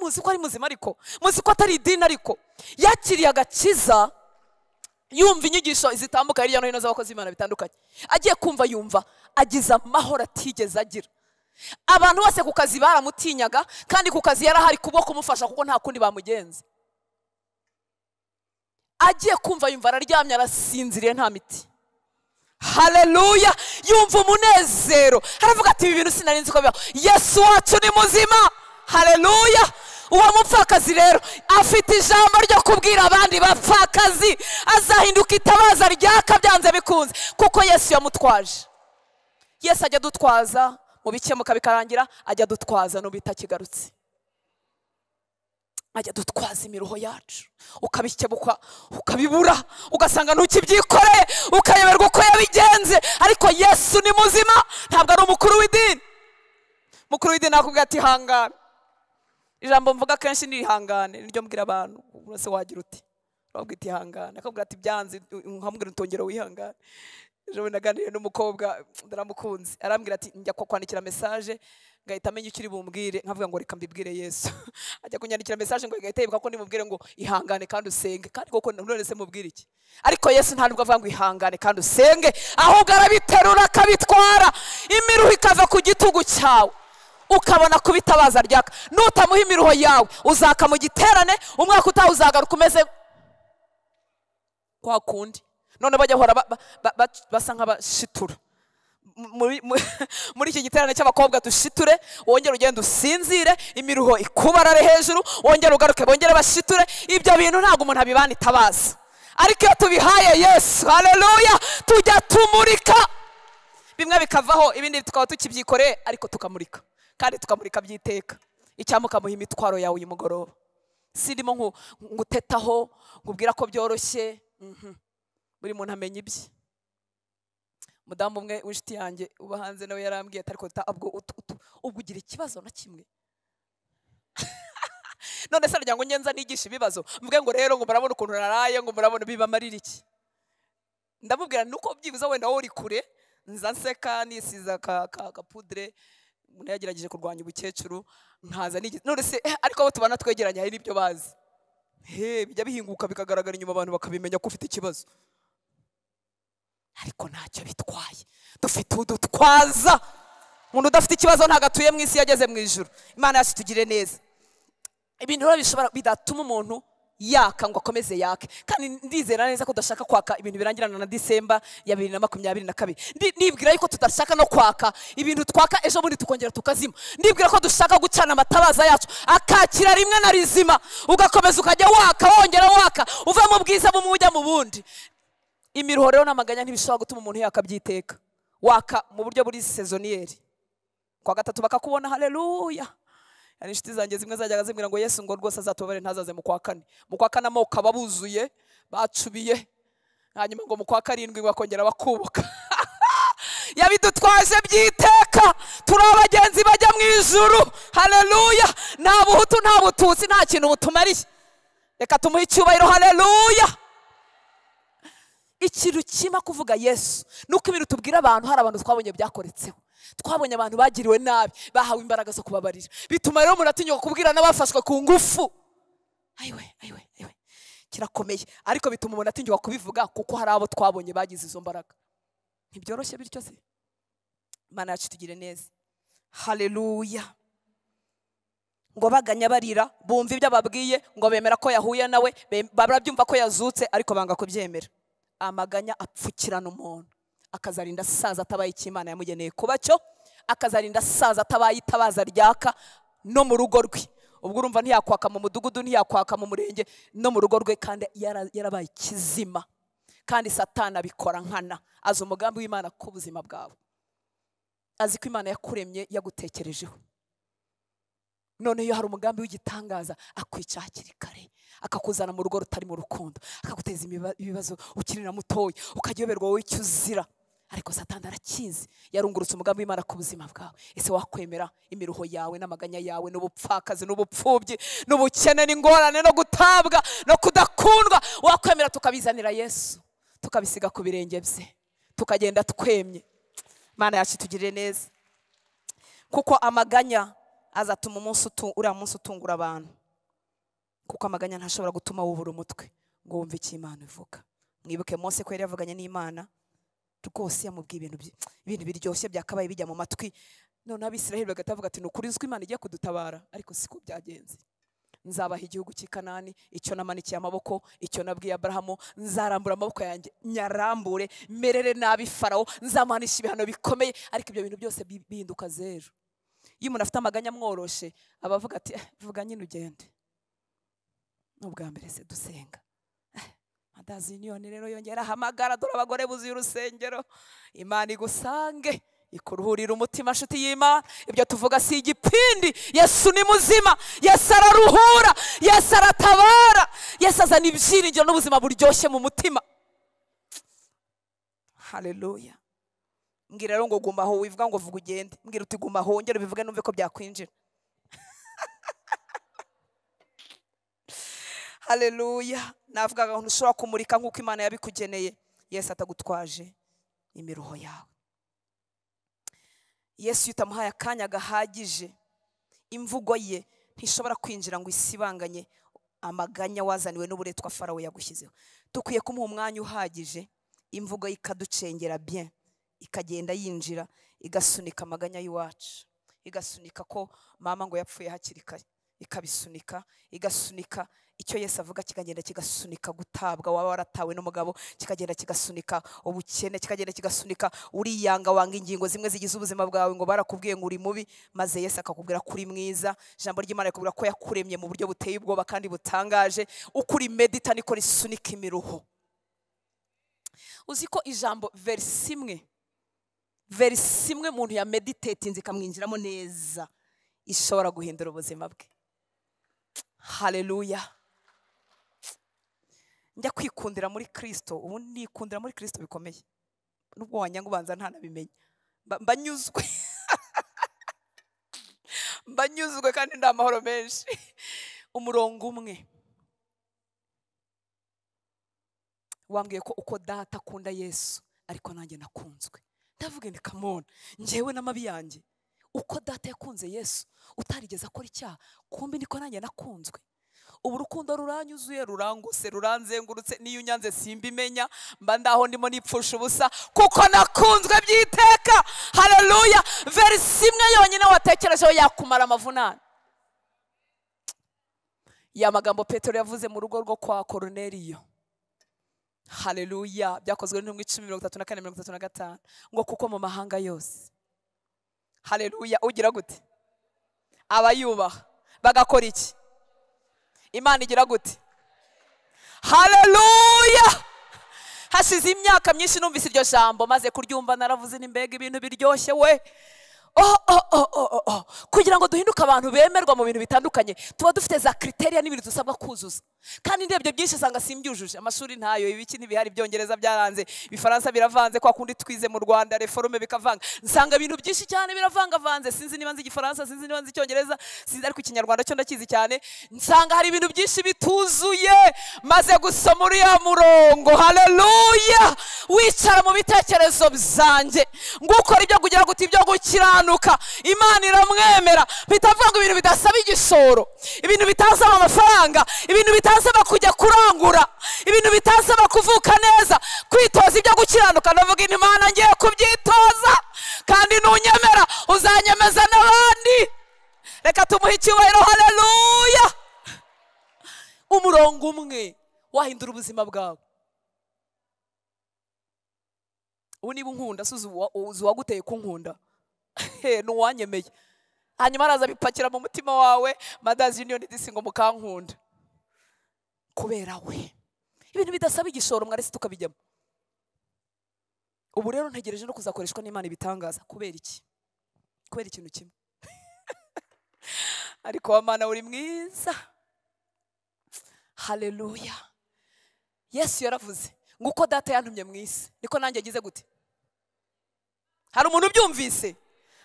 Speaker 1: muzi ko ari muzima ariko muzi ko atari idini ariko yakiriye agakiza yumva inyigisho zitandukanye hirya no hino z'abakozi b'imana bitandukanye agiye kumva yumva agize amahoro atigeze agira abantu bose ku kazi baramutinyaga kandi ku kazi yari ahari kubo kumufasha kuko nta kundi bamugenza agiye kumva yumva araryamye arasinziriye nta miti hareruya yumva umunezero haravuga ati ibi bintu sinarinzi ko bibaho yesu wacu ni muzima hareruya uwo mupfakazi rero afite ijambo ryo kubwira abandi bapfakazi azahinduka itabaza ryaka byanze bikunze kuko yesu yamutwaje yesu ajya dutwaza mu bikemuka bikarangira ajya adutwaza n'ubita kigarutse ajya dutwaza imiruho yacu ukabikebuka ukabibura ugasanga ntukibyikoreye ukayoberwa uko yabigenze ariko yesu ni muzima ntabwo ari umukuru w'idini umukuru w'idini akubwira ati hangana ijambo mvuga akenshi ni ihangane niryo mbwira abantu urase wagira uti urabwira itihangane akabwira ati byanze nkamubwira utongera wihangane ejo bundi naganiriye n'umukobwa ndaramukunze arambwira ati njya kwandikira mesaje ngahita amenya icyo uri bumbwire nkavuga ngo reka mbibwire yesu *laughs* ajya kunyandikira mesaje ngo igahita yibuka ko ndimubwire ngo ihangane kandi usenge kandi koko none mubwire iki ariko yesu nta nubwo avuga ngo ihangane kandi usenge ahubwo arabiterura akabitwara imiruho ikava ku gitugu cyawe ukabona kuba itabaza ryaka nutamuha imiruho yawe uzaka mu giterane umwaka utaha uzagaruka umeze kwa kundi none bajya bahora basa nk'abashitura *laughs* muri iki giterane cy'abakobwa dushiture wongere ugenda usinzire imiruho ikubarare hejuru wongere ugaruke bongere bashiture ibyo bintu ntabwo umuntu abibana itabaza ariko iyo tubihaye yesu hareruya tujya tumurika bimwe bikavaho ibindi tukaba tukibyikore ariko tukamurika kandi tukamurika by'iteka mukamuha imitwaro yawe uyu mugoroba si ndimo ngutetaho ngubwira ko byoroshye mhm. buri muntu amenya ibye umudamu umwe w'inshuti yanjye uba hanze nawe yarambwiye atari kuta ubwo ugira ikibazo na kimwe *laughs* none se ngo ngenza nigisha ibibazo mvuge ngo rero ngo murabona ukuntu naraye ngo murabona bibamarira iki ndamubwira nuko byibuze wenda wowe uri kure nisiza ka nisize akapudire umuntu yagerageje kurwanya ubukecuru nkaza n'igiti none se eh, ariko abo tubana twegeranye hari n'ibyo bazi bijya bihinguka bikagaragara inyuma abantu bakabimenya ko ufite ikibazo ariko ntacyo bitwaye dufite udutwaza umuntu udafite ikibazo ntabwo atuye mu isi yageze mu ijoro imana yacu itugire neza ibintu bishobora bidatuma umuntu yaka ngo akomeze yake kandi ndizera neza ko udashaka kwaka ibintu birangirana na disemba ya bibiri na makumyabiri na kabiri nibwira yuko tudashaka no kwaka ibintu twaka ejo bundi tukongera tukazima Nibwira ko dushaka gucana amatabaza yacu akakira rimwe na rizima ugakomeza ukajya waka wongera waka uva mu bwiza bumwe ujya mu bundi imiruho rero n'amaganya ntibishobora gutuma umuntu yakabyiteka waka mu buryo buri sezoniyeri kwa gatatu bakakubona hareruya inshuti zanjye zimwe zajyaga zimbwira ngo yesu ngo rwose azatubabare ntazaze mu kwa kane mu kwa kane amoko aba buzuye bacubiye hanyuma ngo mu kwa karindwi bakongera bakubuka *laughs* yabidutwaje by'iteka turi abagenzi bajya mu ijuru hareruya nta buhutu nta bututsi nta kintu butumariye reka tumuhe icyubahiro hareruya ikintu kima kuvuga yesu nuko ibintu tubwira abantu hari abantu twabonye byakoretseho twabonye abantu bagiriwe nabi bahawe imbaraga zo kubabarira bituma rero umuntu atinyuka kubwira n'abafashwe ku ngufu ayiwe kirakomeye ariko bituma umuntu atinyuka kubivuga kuko hari abo twabonye bagize izo mbaraga ntibyoroshye bityo se imana yacu tugire neza hareruya ngo baganya barira bumva ibyo babwiye ngo bemera ko yahuye nawe barabyumva ko yazutse ariko banga kubyemera amaganya apfukirana umuntu akazarinda asaza atabaye icyo imana yamugeneye kuba cyo akazarinda asaza atabaye itabaza ryaka no mu rugo rwe ubwo urumva ntiyakwaka mu mudugudu ntiyakwaka mu murenge no mu rugo rwe kandi yarabaye ikizima kandi satana abikora nkana azi umugambi w'imana ku buzima bwawe azi ko imana yakuremye yagutekerejeho noneho iyo hari umugambi w'igitangaza akwica hakiri kare akakuzana mu rugo rutari mu rukundo akaguteza ibibazo ukirira mutoya ukayoberwa wowe icyo uzira ariko satani arakizi yarungurutse umugambi w'imana ku buzima bwawe ese wakwemera imiruho yawe n'amaganya yawe n'ubupfakazi n'ubupfubyi n'ubukene n'ingorane no gutabwa no kudakundwa wakwemera tukabizanira yesu tukabisiga ku birenge bye tukagenda twemye imana yacu itugirire neza kuko amaganya azatuma umunsi uriya munsi utungura abantu kuko amaganya ntashobora gutuma wubura umutwe ngo wumve icyo imana ivuga mwibuke munsi ko yari yavuganye n'imana rwose yamubwiye ibintu ibintu biryoshye byakabaye bijya mu matwi noneho abisiraheli bagahita bavuga ati ni ukuri uzwi imana igiye kudutabara ariko siko byagenze nzabaha igihugu cy'ikanani icyo namanikiye amaboko icyo nabwiye abrahamu nzarambura amaboko yanjye nyarambure merere nabi farawo nzamanisha ibihano bikomeye ariko ibyo bintu byose bihinduka zeru iyo umuntu afite amaganya amworoshe aba avuga ati eh, vuga nyine ugende ni ubwa mbere se dusenga madazi rero yongera ahamagara dore abagore buzuye urusengero imana igusange ikuruhurira umutima nshuti y'imana ibyo tuvuga si igipindi yesu ni muzima yesu araruhura yesu aratabara yesu azana ibyiringiro n'ubuzima buryoshye mu mutima hareruya mbwira rero ngo guma aho wivuga ngo vuga ugende mbwira uti guma aho wongere ubivuge numve ko byakwinjira hareruya navugaga ahantu ushobora kumurika nk'uko imana yabikugeneye Yesu atagutwaje imiruho yawe yesu utamuhaye akanya gahagije imvugo ye ntishobora kwinjira ngo isibanganye amaganya wazaniwe n'uburetwa Farawo yagushyizeho dukwiye kumuha umwanya uhagije imvugo ye ikaducengera bien ikagenda yinjira igasunika amaganya y'iwacu igasunika ko mama ngo yapfuye hakiri kare ikabisunika igasunika icyo Yesu avuga kikagenda kigasunika gutabwa waba waratawe n'umugabo kikagenda kigasunika ubukene kikagenda kigasunika uriyanga wanga ingingo zimwe zigize ubuzima bwawe ngo barakubwiye ngo uri mubi maze Yesu akakubwira ko uri mwiza ijambo ry'imana rikubwira ko yakuremye mu buryo buteye ubwoba kandi butangaje ukuri medita niko risunika imiruho uzi ko ijambo verisi imwe verisi imwe umuntu ya meditatinze ikamwinjiramo neza ishobora guhindura ubuzima bwe hareruya njya kwikundira muri Kristo ubu nikundira muri Kristo bikomeye nubwo wanyanga ubanza ntanabimenye mbanyuzwe *laughs* mbanyuzwe kandi nta mahoro menshi umurongo umwe wambwiye ko uko data akunda yesu ariko nanjye nakunzwe ndavuga ndi kamona ngewe n'amabi yanjye uko data yakunze yesu utarigeze akora icyaha kumbi niko nanjye nakunzwe ubu rukundo ruranyuzuye ruranguse ruranzengurutse n'iyo unyanze simba imenya mba ndaho ndimo nipfusha ubusa kuko nakunzwe by'iteka hareruya verisi imwe yonyine watekerejeho yakumara amavunane ya magambo petero yavuze mu rugo rwo kwa koroneriyo hareruya byakozwe n'intumwa icumi mirongo itatu na kane mirongo itatu na gatanu ngo kuko mu mahanga yose hareruya ugira gute abayubaha bagakora iki imana igira gute hareruya hashize imyaka myinshi numvise iryo jambo maze kuryumva naravuze n'imbega ibintu biryoshye we oh, oh, oh, kugira ngo duhinduke abantu bemerwa mu bintu bitandukanye tuba dufite za kriteriya n'ibintu dusabwa kuzuza kandi ndebye byinshi usanga simbyujuje amashuri ntayo ibiki ntibihari ibyongereza byaranze ibifaransa biravanze kwa kundi twize mu rwanda reforome bikavanga nsanga ibintu byinshi cyane biravangavanze sinzi niba nzi igifaransa sinzi niba nzi icyongereza sinzi ariko ikinyarwanda cyo ndakizi cyane nsanga hari ibintu byinshi bituzuye maze gusoma uriya murongo hareruya wicara mu bitekerezo byanjye ngo ukora ibyo kugira ngo uti ibyo gukiranuka imana iramwemera bitavuga ngo ibintu bidasaba igisoro ibintu bitazaba amafaranga ibintu bitazaba bitasaba kujya kurangura ibintu bitasaba kuvuka neza kwitoza ibyo gukiranuka ndavuga imana ngiye kubyitoza kandi nunyemera uzanyemeza n'abandi reka tumuhe icyubahiro hareruya umurongo umwe wahindura ubuzima bwawe ubu niba unkunda si uzi uwaguteye kunkunda *laughs* n'uwanyemeye hanyuma araza abipakira mu mutima wawe madazi yuniyoni disi ngo mukankunda kubera we ibintu bidasaba igishoro mwaretse tukabijyamo ubu rero ntegereje no kuzakoreshwa n'imana ibitangaza kubera iki kubera ikintu kimwe *laughs* ariko wamana uri mwiza hareruya yesu yaravuze ngo data yantumye mu isi niko nanjye agize gute hari umuntu ubyumvise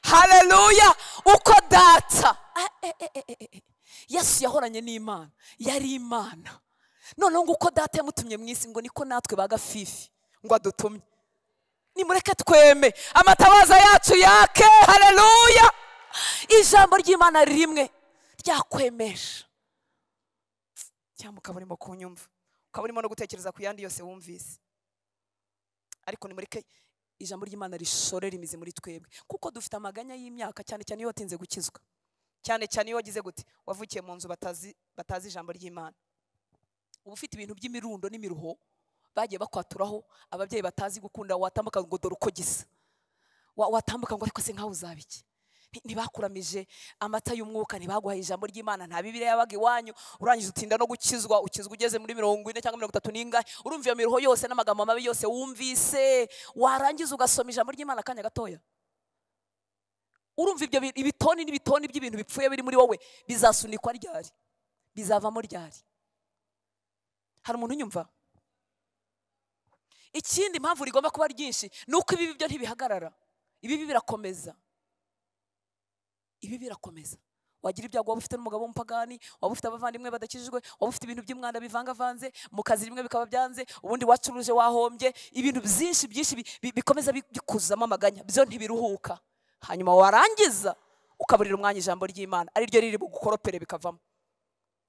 Speaker 1: hareruya uko data eh, eh, eh, yesu yahoranye n'imana yari imana noneho ngo uko data yamutumye mu isi ngo niko natwe bagafifi ngo adutumye nimureke tweme amatabaza yacu yake hareruya ijambo ry'imana rimwe ryakwemesha cyangwa ukaba urimo kunyumva ukaba urimo no gutekereza ku yandi yose wumvise ariko nimureke ijambo ry'imana rishorera imizi muri twebwe kuko dufite amaganya y'imyaka cyane cyane iyo watinze gukizwa cyane cyane iyo wagize guti “ wavukiye mu nzu batazi ijambo ry'imana uba ufite ibintu by'imirundo n'imiruho bagiye bakwaturaho ababyeyi batazi gukunda watambuka ngo dore uko gisa watambuka ngo ariko se nkawe uzaba iki ntibakuramije amata y'umwuka ntibaguhaye ijambo ry'imana nta bibiriya yabaga iwanyu urangije utinda no gukizwa ukizwa ugeze muri mirongo ine cyangwa mirongo itatu n'ingahe urumva iyo miruho yose n'amagambo mabi yose wumvise warangiza ugasoma ijambo ry'imana akanya gatoya urumva ibyo ibitoni n'ibitoni by'ibintu bipfuye biri muri wowe bizasunikwa ryari bizavamo ryari hari umuntu unyumva ikindi mpamvu rigomba kuba ryinshi ni uko ibibi byo ntibihagarara ibibi birakomeza ibi birakomeza wagira ibyago waba ufite n'umugabo w'umupagani waba ufite abavandimwe badakijijwe waba ufite ibintu by'umwanda bivangavanze mu kazi rimwe bikaba byanze ubundi wacuruje wahombye ibintu byinshi byinshi bikomeza bikuzamo amaganya byo ntibiruhuka hanyuma warangiza ukaburira umwanya ijambo ry'imana ariryo riri bugukoropere bikavamo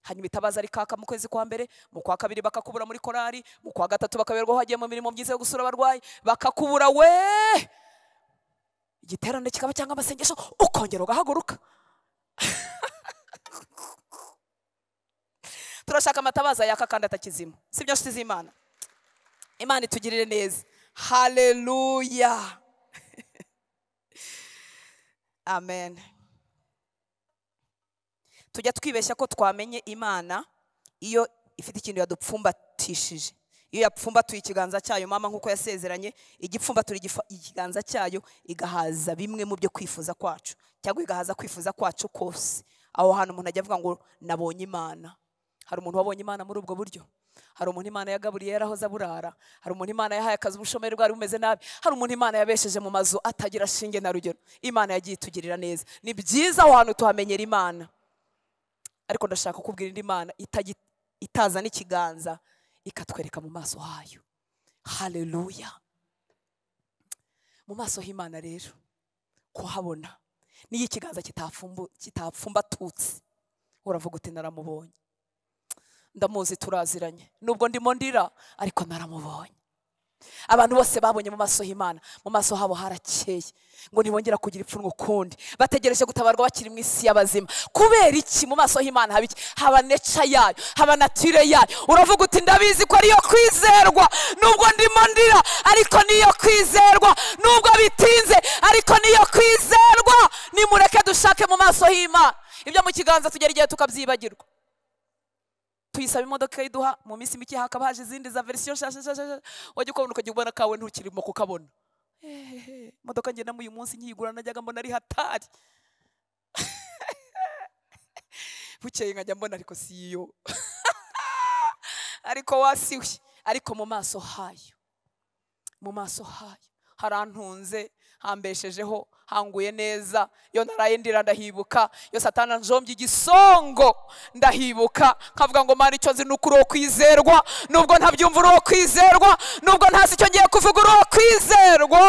Speaker 1: hanyuma itabaza kaka mu kwezi kwa mbere mu kwa kabiri bakakubura muri korari mu kwa gatatu bakaberwaho hagiye mu mirimo myiza yo gusura abarwayi bakakubura we igiterane kikaba cyangwa amasengesho ukongera ugahaguruka *laughs* turashaka amatabaza yaka kandi atakizima si byo nshuti z'imana imana itugirire neza haleluya *laughs* amen tujya twibeshya ko twamenye imana iyo ifite ikintu yadupfumbatishije iyo yapfumbatuye ikiganza cyayo mama nk'uko yasezeranye igipfumbaturiye ikiganza cyayo igahaza bimwe mu byo kwifuza kwacu cyangwa igahaza kwifuza kwacu kose aho hantu umuntu ajya avuga ngo nabonye imana hari umuntu wabonye imana muri ubwo buryo hari umuntu imana yagaburiye yarahoze aburara hari umuntu imana yahaye akazi ubushomeri bwari bumeze nabi hari umuntu imana yabesheje mu mazu atagira shinge na rugero imana yagiye itugirira neza ni byiza aho hantu tuhamenyera imana ariko ndashaka kukubwira indi mana itazana ikiganza ikatwereka mu maso hayo hareruya mu maso h'imana rero kuhabona n'iyo ikiganza tutsi uravuga uti naramubonye ndamuzi turaziranye nubwo ndimo ndira ariko naramubonye abantu bose babonye mu maso h'imana mu maso habo harakeye ngo ntibongera kugira ipfunwe ukundi bategereje gutabarwa bakiri mu isi y'abazima kubera iki mu maso h'imana haba iki haba neca yayo haba natire yayo uravuga uti ndabizi ko ariyo kwizerwa nubwo ndimo ndira ariko niyo kwizerwa nubwo bitinze ariko niyo kwizerwa nimureke dushake mu maso h'imana ibyo mu kiganza tugera igihe tukabyibagirwa tuyisaba imodoka iduha mu minsi mike hakaba haje izindi za verisiyo nshyashya wajya ukabona ukajya ubona kawe ntukirimo kukabona imodoka ngendamo uyu munsi nkiyigura najyaga mbona ari hatari *laughs* bukeye nkajya mbona ariko si iyo *laughs* ariko wasiwe ariko mu maso hayo mu maso hayo harantunze hambeshejeho hanguye neza iyo naraye ndira ndahibuka iyo satana njombye igisongo ndahibuka nkavuga ngo mani icyo nzi ni ukuri uwo kwizerwa nubwo ntabyumva uri uwo kwizerwa nubwo ntazi icyo ngiye kuvuga uri uwo kwizerwa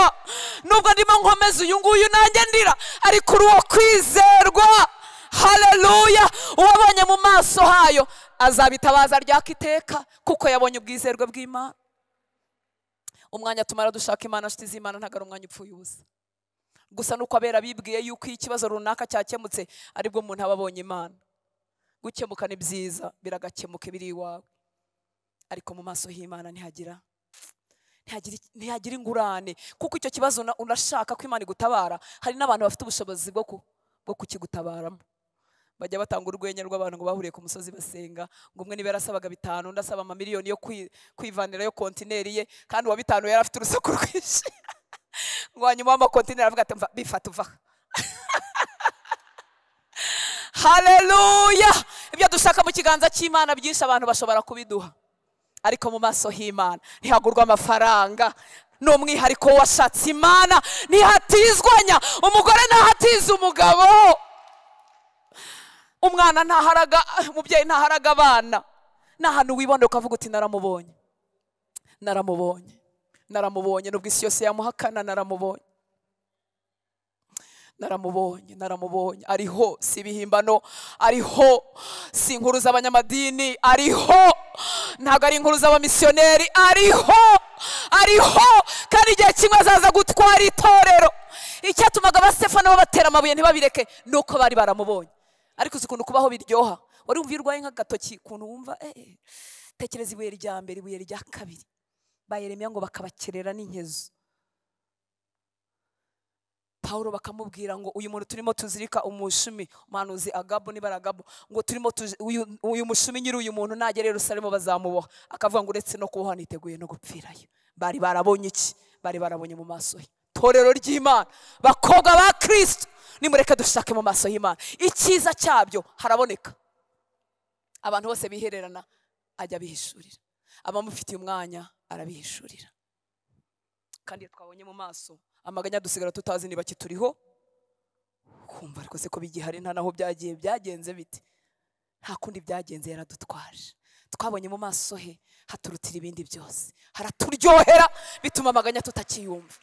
Speaker 1: nubwo ndimo nkomeza uyu nguyu nanjye ndira ariko uri uwo kwizerwa hareruya uwabonye mu maso hayo azabitabaza ryaka iteka kuko yabonye ubwizerwe bw'imana umwanya tumara dushaka imana shiti z'imana ntabwo ari umwanya upfuye ubusa gusa nuko abera bibwiye yuko iyo ikibazo runaka cyakemutse aribwo umuntu aba abonye imana gukemuka ni byiza biragakemuka ibiri iwawe ariko mu maso h'imana ntihagira ntihagira ingurane kuko icyo kibazo unashaka ko imana igutabara hari n'abantu bafite ubushobozi bwo kukigutabaramo bajya batanga urwenya rw'abantu ngo bahuriye ku musozi basenga ngo umwe niba yarasabaga bitanu undi asaba amamiliyoni yo kwivanira yo kontineri ye kandi uwa bitanu yari afite urusaku *laughs* rwinshi ngo hanyuma w'amakontineri aravuga ati bifata uva *laughs* hareruya ibyo dushaka mu kiganza cy'imana byinshi abantu bashobora kubiduha ariko mu maso h'imana ntihagurwa amafaranga ni umwihariko washatse imana ntihatizwanya umugore ntahatiza umugabo umwana ntaharaga umubyeyi ntaharaga abana nahantu ahantu wibonera ukavuga uti naramubonye naramubonye naramubonye nubwo isi yose yamuhakana naramubonye naramubonye naramubonye ariho si ibihimbano ariho si inkuru z'abanyamadini ariho ntabwo ari inkuru z'abamisiyoneri ariho ariho kandi igihe kimwe azaza gutwara itorero icyatumaga abasefa nabo batera amabuye ntibabireke ni bari baramubonye ariko uzi ukuntu kubaho biryoha wari wumva iyo urwaye nk'agatoki ukuntu wumva eh, eh, tekereza ibuye rya mbere ibuye rya kabiri bayeremeye ngo bakabakerera n'inkezo paul bakamubwira ngo uyu muntu turimo tuzirika umushumi umuhanuzi agabo niba agabo ngo turimo uyu mushumi nyiri uyu muntu nagera Yerusalemu bazamuboha akavuga ngo uretse no kuboha niteguye no gupfirayo bari barabonye iki bari barabonye mu maso ye torero ry'imana bakobwa ba kirisito nimureke dushake mu maso y'imana icyiza cyabyo haraboneka abantu bose bihererana ajya bihishurira abamufitiye umwanya arabihishurira kandi twabonye mu maso amaganya dusigara tutazi niba kituriho kumva ariko ko bigihari nta naho byagiye byagenze bite nta kundi byagenze yaradutwaje twabonye mu maso he haturutira ibindi byose haraturyohera bituma amaganya tutakiyumva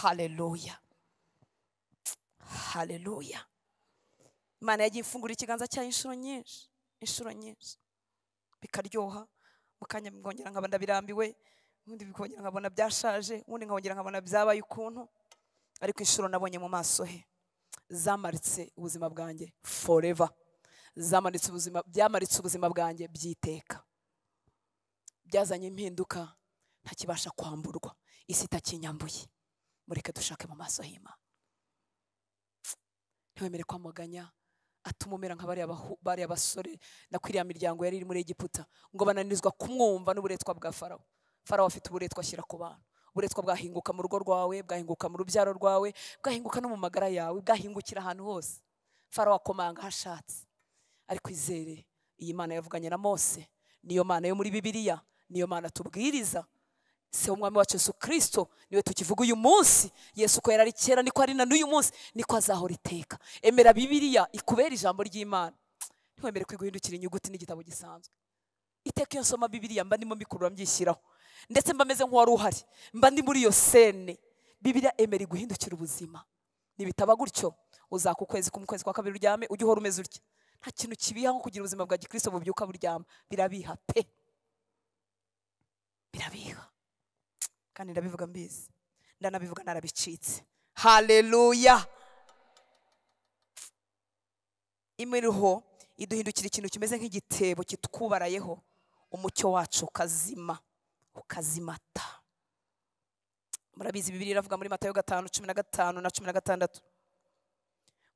Speaker 1: hareruya hareruya imana yagiye ifungura ikiganza cyayo inshuro nyinshi inshuro nyinshi bikaryoha mu kanya bikongera nkaba ndabirambiwe ubundi bikongera nkabona byashaje ubundi nkongera nkabona byabaye ukuntu ariko inshuro nabonye mu maso he zamaritse ubuzima bwanjye foreva zamaritse ubuzima byamaritse ubuzima bwanjye byiteka byazanye impinduka ntakibasha kwamburwa isi itakinyambuye mureke dushake mu maso y'imana ntiwemere kwamaganya atuma umera nka bariya basore na miryango yari iri muri egiputa ngo bananirizwa kumwumva n'uburetwa bwa farawo farawo afite uburetwa ashyira ku bantu uburetwa bwahinguka mu rugo rwawe bwahinguka mu rubyaro rwawe bwahinguka no mu magara yawe bwahingukira ahantu hose farawo akomanga aho ashatse ariko izere iyi mana yavuganye na mose niyo mana yo muri bibiliya niyo mana tubwiriza se umwami wacu Yesu kirisito niwe tukivuga uyu munsi yesu uko yari ari kera niko ari na n'uyu munsi niko azahora iteka emera bibiriya ikubera ijambo ry'imana ntiwemere kwiguhindukira inyuguti n'igitabo gisanzwe iteka iyo nsoma bibiriya mba ndimo mbikurura mbyishyiraho ndetse mba ameze nk'uwari uhari mba ndi muri iyo sene bibiriya emera iguhindukira ubuzima nibitaba gutyo uzaka ukwezi ku kwezi kwa kabiri uryame ujye uhora umeze utya nta kintu kibiha nko kugira ubuzima bwa gikristo bubyuka buryama birabiha pe birabiha kandi ndabivuga mbizi ndanabivuga narabicitse hareruya imiriho iduhindukira ikintu kimeze nk'igitebo kitwubarayeho umucyo wacu ukazima ukazimata murabizi bibiri iravuga muri matayo gatanu cumi na gatanu na cumi na gatandatu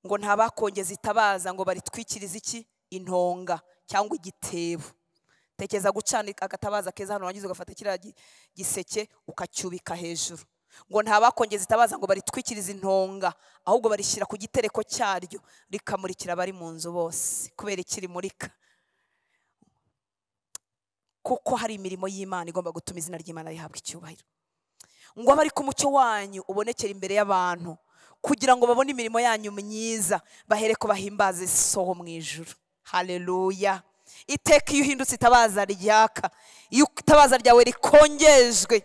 Speaker 1: ngo nta bakongeza itabaza ngo baritwikirize iki intonga cyangwa igitebo tekeza gucana agatabaza keza hano warangiza ugafata kiriya giseke ukacyubika hejuru ngo ntabakongeza itabaza ngo baritwikirize intonga ahubwo barishyira ku gitereko cyaryo rikamurikira abari mu nzu bose kubera ikirimurika kuko hari imirimo y'imana igomba gutuma izina ry'imana rihabwa icyubahiro ngo abari ku mucyo wanyu ubonekere imbere y'abantu kugira ngo babone imirimo yanyu myiza bahere ko bahimbaze isoho mu ijoro hareruya iteka iyo uhindutse itabaza ryaka iyo itabaza ryawe rikongejwe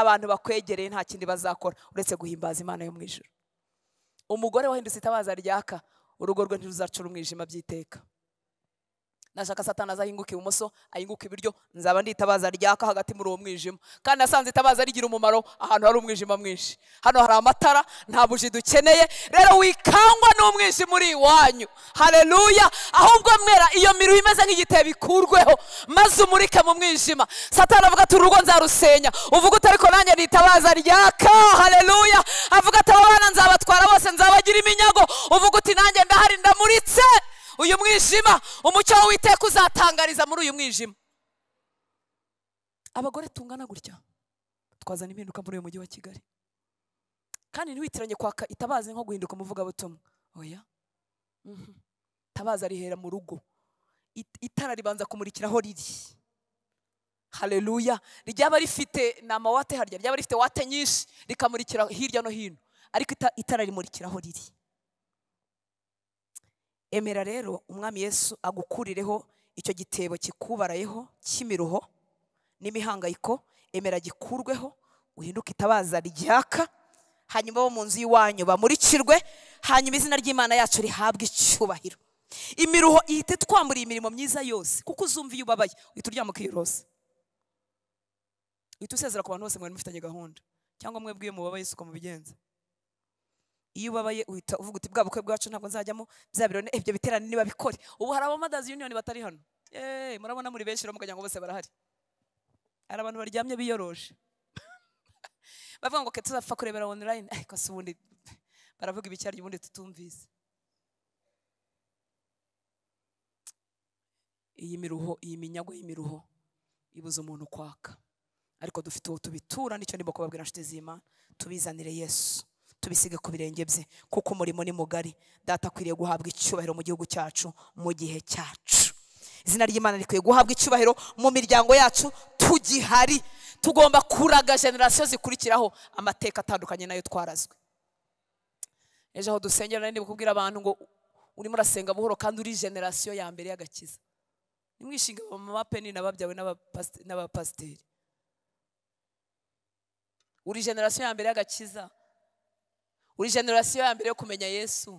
Speaker 1: abantu bakwegereye nta kindi bazakora uretse guhimbaza imana yo mu ijoro umugore wahindutse itabaza ryaka urugo rwe ntiruzacura umwijima by'iteka nashaka satana azahinguka ibumoso ahinguka iburyo nzaba ndi itabaza ryaka hagati muri uwo mwijima kandi nasanze itabaza rigira umumaro ahantu hari umwijima mwinshi hano hari amatara nta buji dukeneye rero wikangwa n'umwijima uri iwanyu hareruya ahubwo mwera iyo miruho imeze nk'igitebo ikurweho maze umurike mu mwijima satana avuga ati urugo nzarusenya uvuga uti ariko nanjye ni ryaka hareruya avuga ati aba nzabatwara bose nzabagira iminyago uvuga uti nanjye ndahari ndamuritse uyu mwijima umucyo w'uwiteka uzatangariza muri uyu mwijima abagore tungana gutya twazana impinduka muri uyu mujyi wa kigali kandi ntiwitiranye kwaka itabaza nko guhinduka umuvugabutumwa oya mhm. tabaza rihera mu rugo itara ribanza kumurikira aho riri hareruya ryaba rifite ni amawate harya ryaba rifite wate nyinshi rikamurikira hirya no hino ariko itara rimurikira aho riri emera rero umwami yesu agukurireho icyo gitebo kikubarayeho cy'imiruho n'imihangayiko emera gikurweho uhinduke itabaza ryaka hanyuma bo mu nzu y'iwanyu bamurikirwe hanyuma izina ry'imana yacu rihabwe icyubahiro imiruho ihite twamburiye imirimo myiza yose kuko uzumva iyo ubabaye uhita uryama ukiyorosa uhita usezera ku bantu bose mwari mufitanye gahunda cyangwa mwebwe iyo mubabaye isuka mubigenza iyo ubabaye uhita uvuga uti bwa bukwe bwacu ntabwo nzajyamo bya birori ibyo biterane niba bikore ubu hari abamadazi yuniyoni batari hano murabona muri benshi rero ngo bose barahari hari abantu baryamye biyoroje *laughs* bavuga ngo tuzapfa kurebera onurayini ariko si ubundi baravuga ibicyaryo ubundi tutumvise iyi miruho iyi minyago y'imiruho ibuza umuntu kwaka ariko dufite uwo tubitura nicyo ndimo kubabwira inshuti z'imana tubizanire yesu tubisige ku birenge bye kuko umurimo ni mugari data akwiriye guhabwa icyubahiro mu gihugu cyacu mu gihe cyacu izina ry'imana rikwiye guhabwa icyubahiro mu miryango yacu tugihari tugomba kuraga generasiyo zikurikiraho amateka atandukanye nayo twarazwe ejo aho dusengera nari bukubwira abantu ngo urimo urasenga buhoro kandi uri generasiyo ya mbere y'agakiza nimwishinga mama peni n'ababyawe n'abapasiteri uri generasiyo ya mbere y'agakiza uri generasiyo ya mbere yo kumenya yesu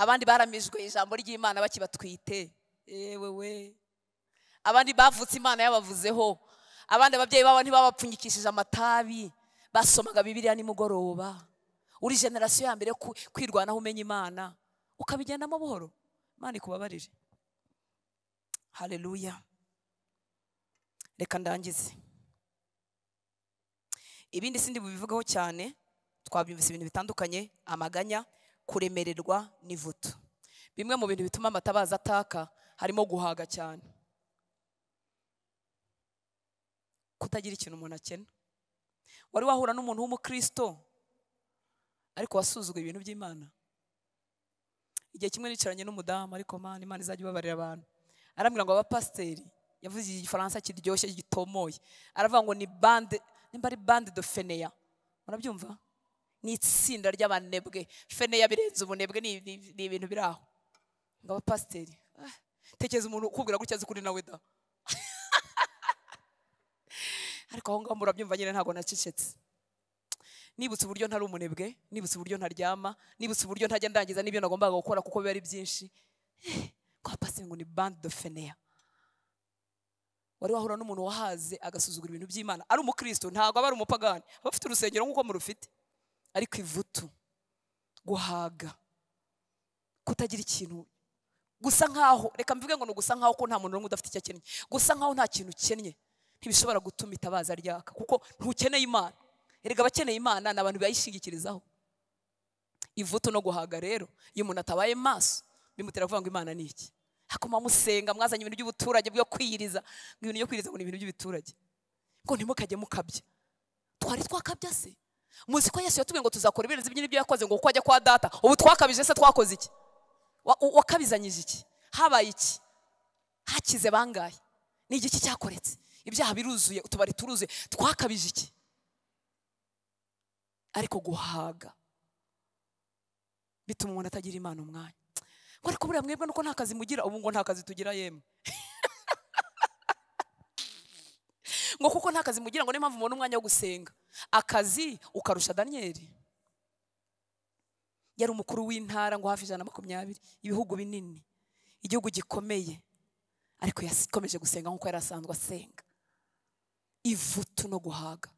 Speaker 1: abandi baramijwe ijambo ry'imana bakibatwite yewe we abandi bavutse imana yabavuzeho abandi ababyeyi babo ntibabapfunyikishije amatabi basomaga bibiriya nimugoroba uri generasiyo ya mbere yo kwirwanaho umenya imana ukabigendamo buhoro imana ikubabarire hareruya reka ndangize ibindi sindi bubivugaho cyane twabyumvise ibintu bitandukanye amaganya kuremererwa n'ivutu bimwe mu bintu bituma amatabaza ataka harimo guhaga cyane kutagira ikintu umuntu akena wari wahura n'umuntu w'umukristo ariko wasuzugwa ibintu by'imana igihe kimwe nicaranye n'umudamu ariko mani imana izajya ibabarira abantu arambwira ngo abapasiteri yavuze igifaransa kiryoshye gitomoye aravuga ngo ni bande nimba ari bande do feneya murabyumva ni itsinda ry'abanebwe fene yabirenze ubunebwe ni ibintu biri aho ngo abapasiteri ah, tekereza umuntu ukubwira gutya azi kuri nawe da *laughs* ariko aho ngaho murabyumva nyine ntabwo nacecetse nibutse uburyo ntari umunebwe nibutse uburyo ntaryama nibutse uburyo ntajya ndangiza n'ibyo nagombaga gukora kuko biba ari byinshi eh, kwa pasiteri ngo ni bande do feneya wari wahura n'umuntu wahaze agasuzugura ibintu by'imana ari umukristo ntabwo aba ari umupagani aba afite urusengero nk'uko murufite ariko ivutu guhaga kutagira ikintu gusa nkaho reka mvuge ngo ni ugusa nkaho ko nta muntu n'umwe udafite icyo akennye gusa nkaho nta kintu ukennye ntibishobora gutuma itabaza ryaka kuko ntukeneye imana erega abakeneye imana ni abantu bayishingikirizaho ivutu no guhaga rero iyo umuntu atabaye maso bimutera kuvuga ngo imana ni iki hakoma musenga mwazanye ibintu by'ubuturage byo kwiyiriza ngo ibintu byo kwiyiriza ngo ni ibintu by'abaturage ngo ntimukajye mukabya twari twakabya se muzi ko yesu yatubwiye ngo tuzakora ibirenze ibyo yakoze ngo kuko ajya kwa data ubu twakabije se twakoze iki wakabizanyije iki habaye iki hakize bangahe ni igiki cyakoretse ibyaha biruzuye utubari turuzuye twakabije iki ariko guhaga bituma umuntu atagira imana umwanya ngo ariko buriya mwebwe nuko nta kazi mugira ubu ngo nta kazi tugira yemwe *laughs* ngo kuko nta kazi mugira ngo niyo mpamvu mubona umwanya wo gusenga akazi ukarusha daniyeli yari umukuru w'intara ngo hafi ijana na makumyabiri ibihugu binini igihugu gikomeye ariko yakomeje gusenga nk'uko yari asanzwe asenga ivutu no guhaga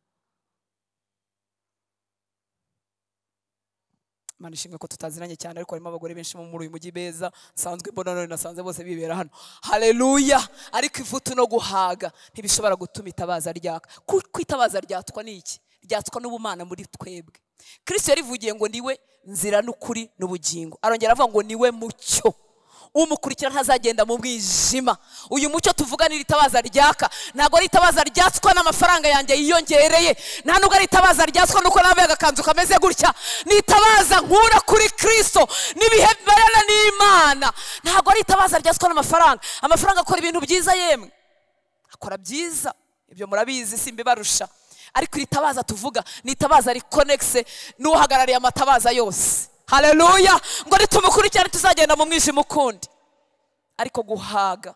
Speaker 1: imana ishimwe ko tutaziranye cyane ariko harimo abagore benshi bo muri uyu mujyi beza nsanzwe mbona none nasanze bose bibera hano hareruya ariko ivutu no guhaga ntibishobora gutuma itabaza ryaka kwitabaza ryatwa ni iki ryatwa n'ubumana muri twebwe kirisito yarivugiye ngo niwe nzira n'ukuri n'ubugingo arongera avuga ngo niwe mucyo umukurikira ntazagenda mu mwijima uyu mucyo tuvuga ni ritabaza ryaka ntabwo ari itabaza ryatswa n'amafaranga yanjye yiyongereye nta nubwo ari itabaza ryatswa nuko nawe agakanzu kameze gutya ni itabaza nkura kuri kirisito n'ibihe bibarana n'imana ntabwo ari itabaza ryatswa n'amafaranga amafaranga akora ibintu byiza yemwe akora byiza ibyo murabizi simba ibarusha ariko iri tuvuga ni itabaza rikonegise n'uhagarariye amatabaza yose hareruya ngo nitumukurikirane tuzagenda mu mwijima ukundi ariko guhaga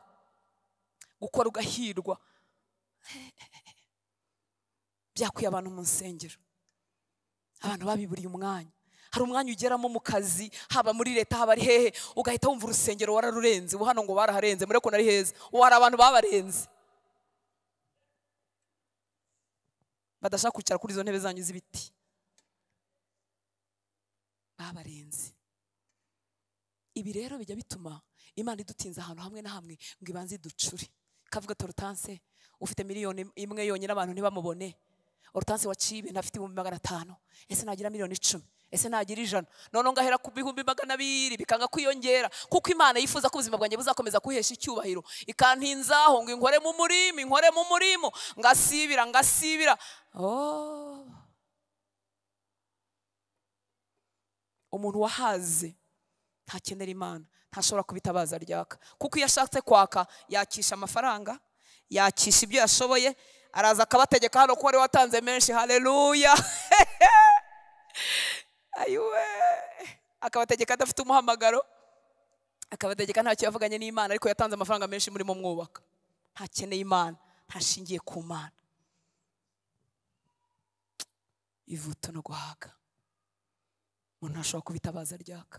Speaker 1: gukora ugahirwa byakuye abantu mu nsengero abantu babiburiye umwanya hari umwanya ugeramo mu kazi haba muri leta haba ari hehe ugahita wumva urusengero wararurenze hano ngo baraharenze muri ko ari heza hari abantu babarenze badashaka kwicara kuri izo ntebe zanyu z'ibiti babarenze ibi rero bijya bituma imana idutinza ahantu hamwe na hamwe ngo ibanze iducure kavuga torutanse ufite miliyoni imwe yonyine abantu ntibamubone orutanse waciye ibintu afite ibihumbi magana atanu ese nagira miliyoni icumi ese nagira ijana none ngahera ku bihumbi magana abiri bikanga kwiyongera kuko imana yifuza ko ubuzima bwanjye buzakomeza kuhesha icyubahiro ikantinzaho ngo murimo inkore mu umurimo ngasibira ngasibira ooo oh. umuntu wahaze ntakenera imana ntashobora kuba itabaza ryaka kuko iyo ashatse kwaka yakisha amafaranga yakisha ibyo yashoboye araza akabategeka hano ko wari watanze menshi hareruya *laughs* ayiwe akabategeka adafite umuhamagaro akabategeka ntacyo yavuganye n'imana ariko yatanze amafaranga menshi murimo mwubaka ntakeneye imana ntashingiye ku mana ivuto no guhaga umuntu ntashobora kuba itabaza ryaka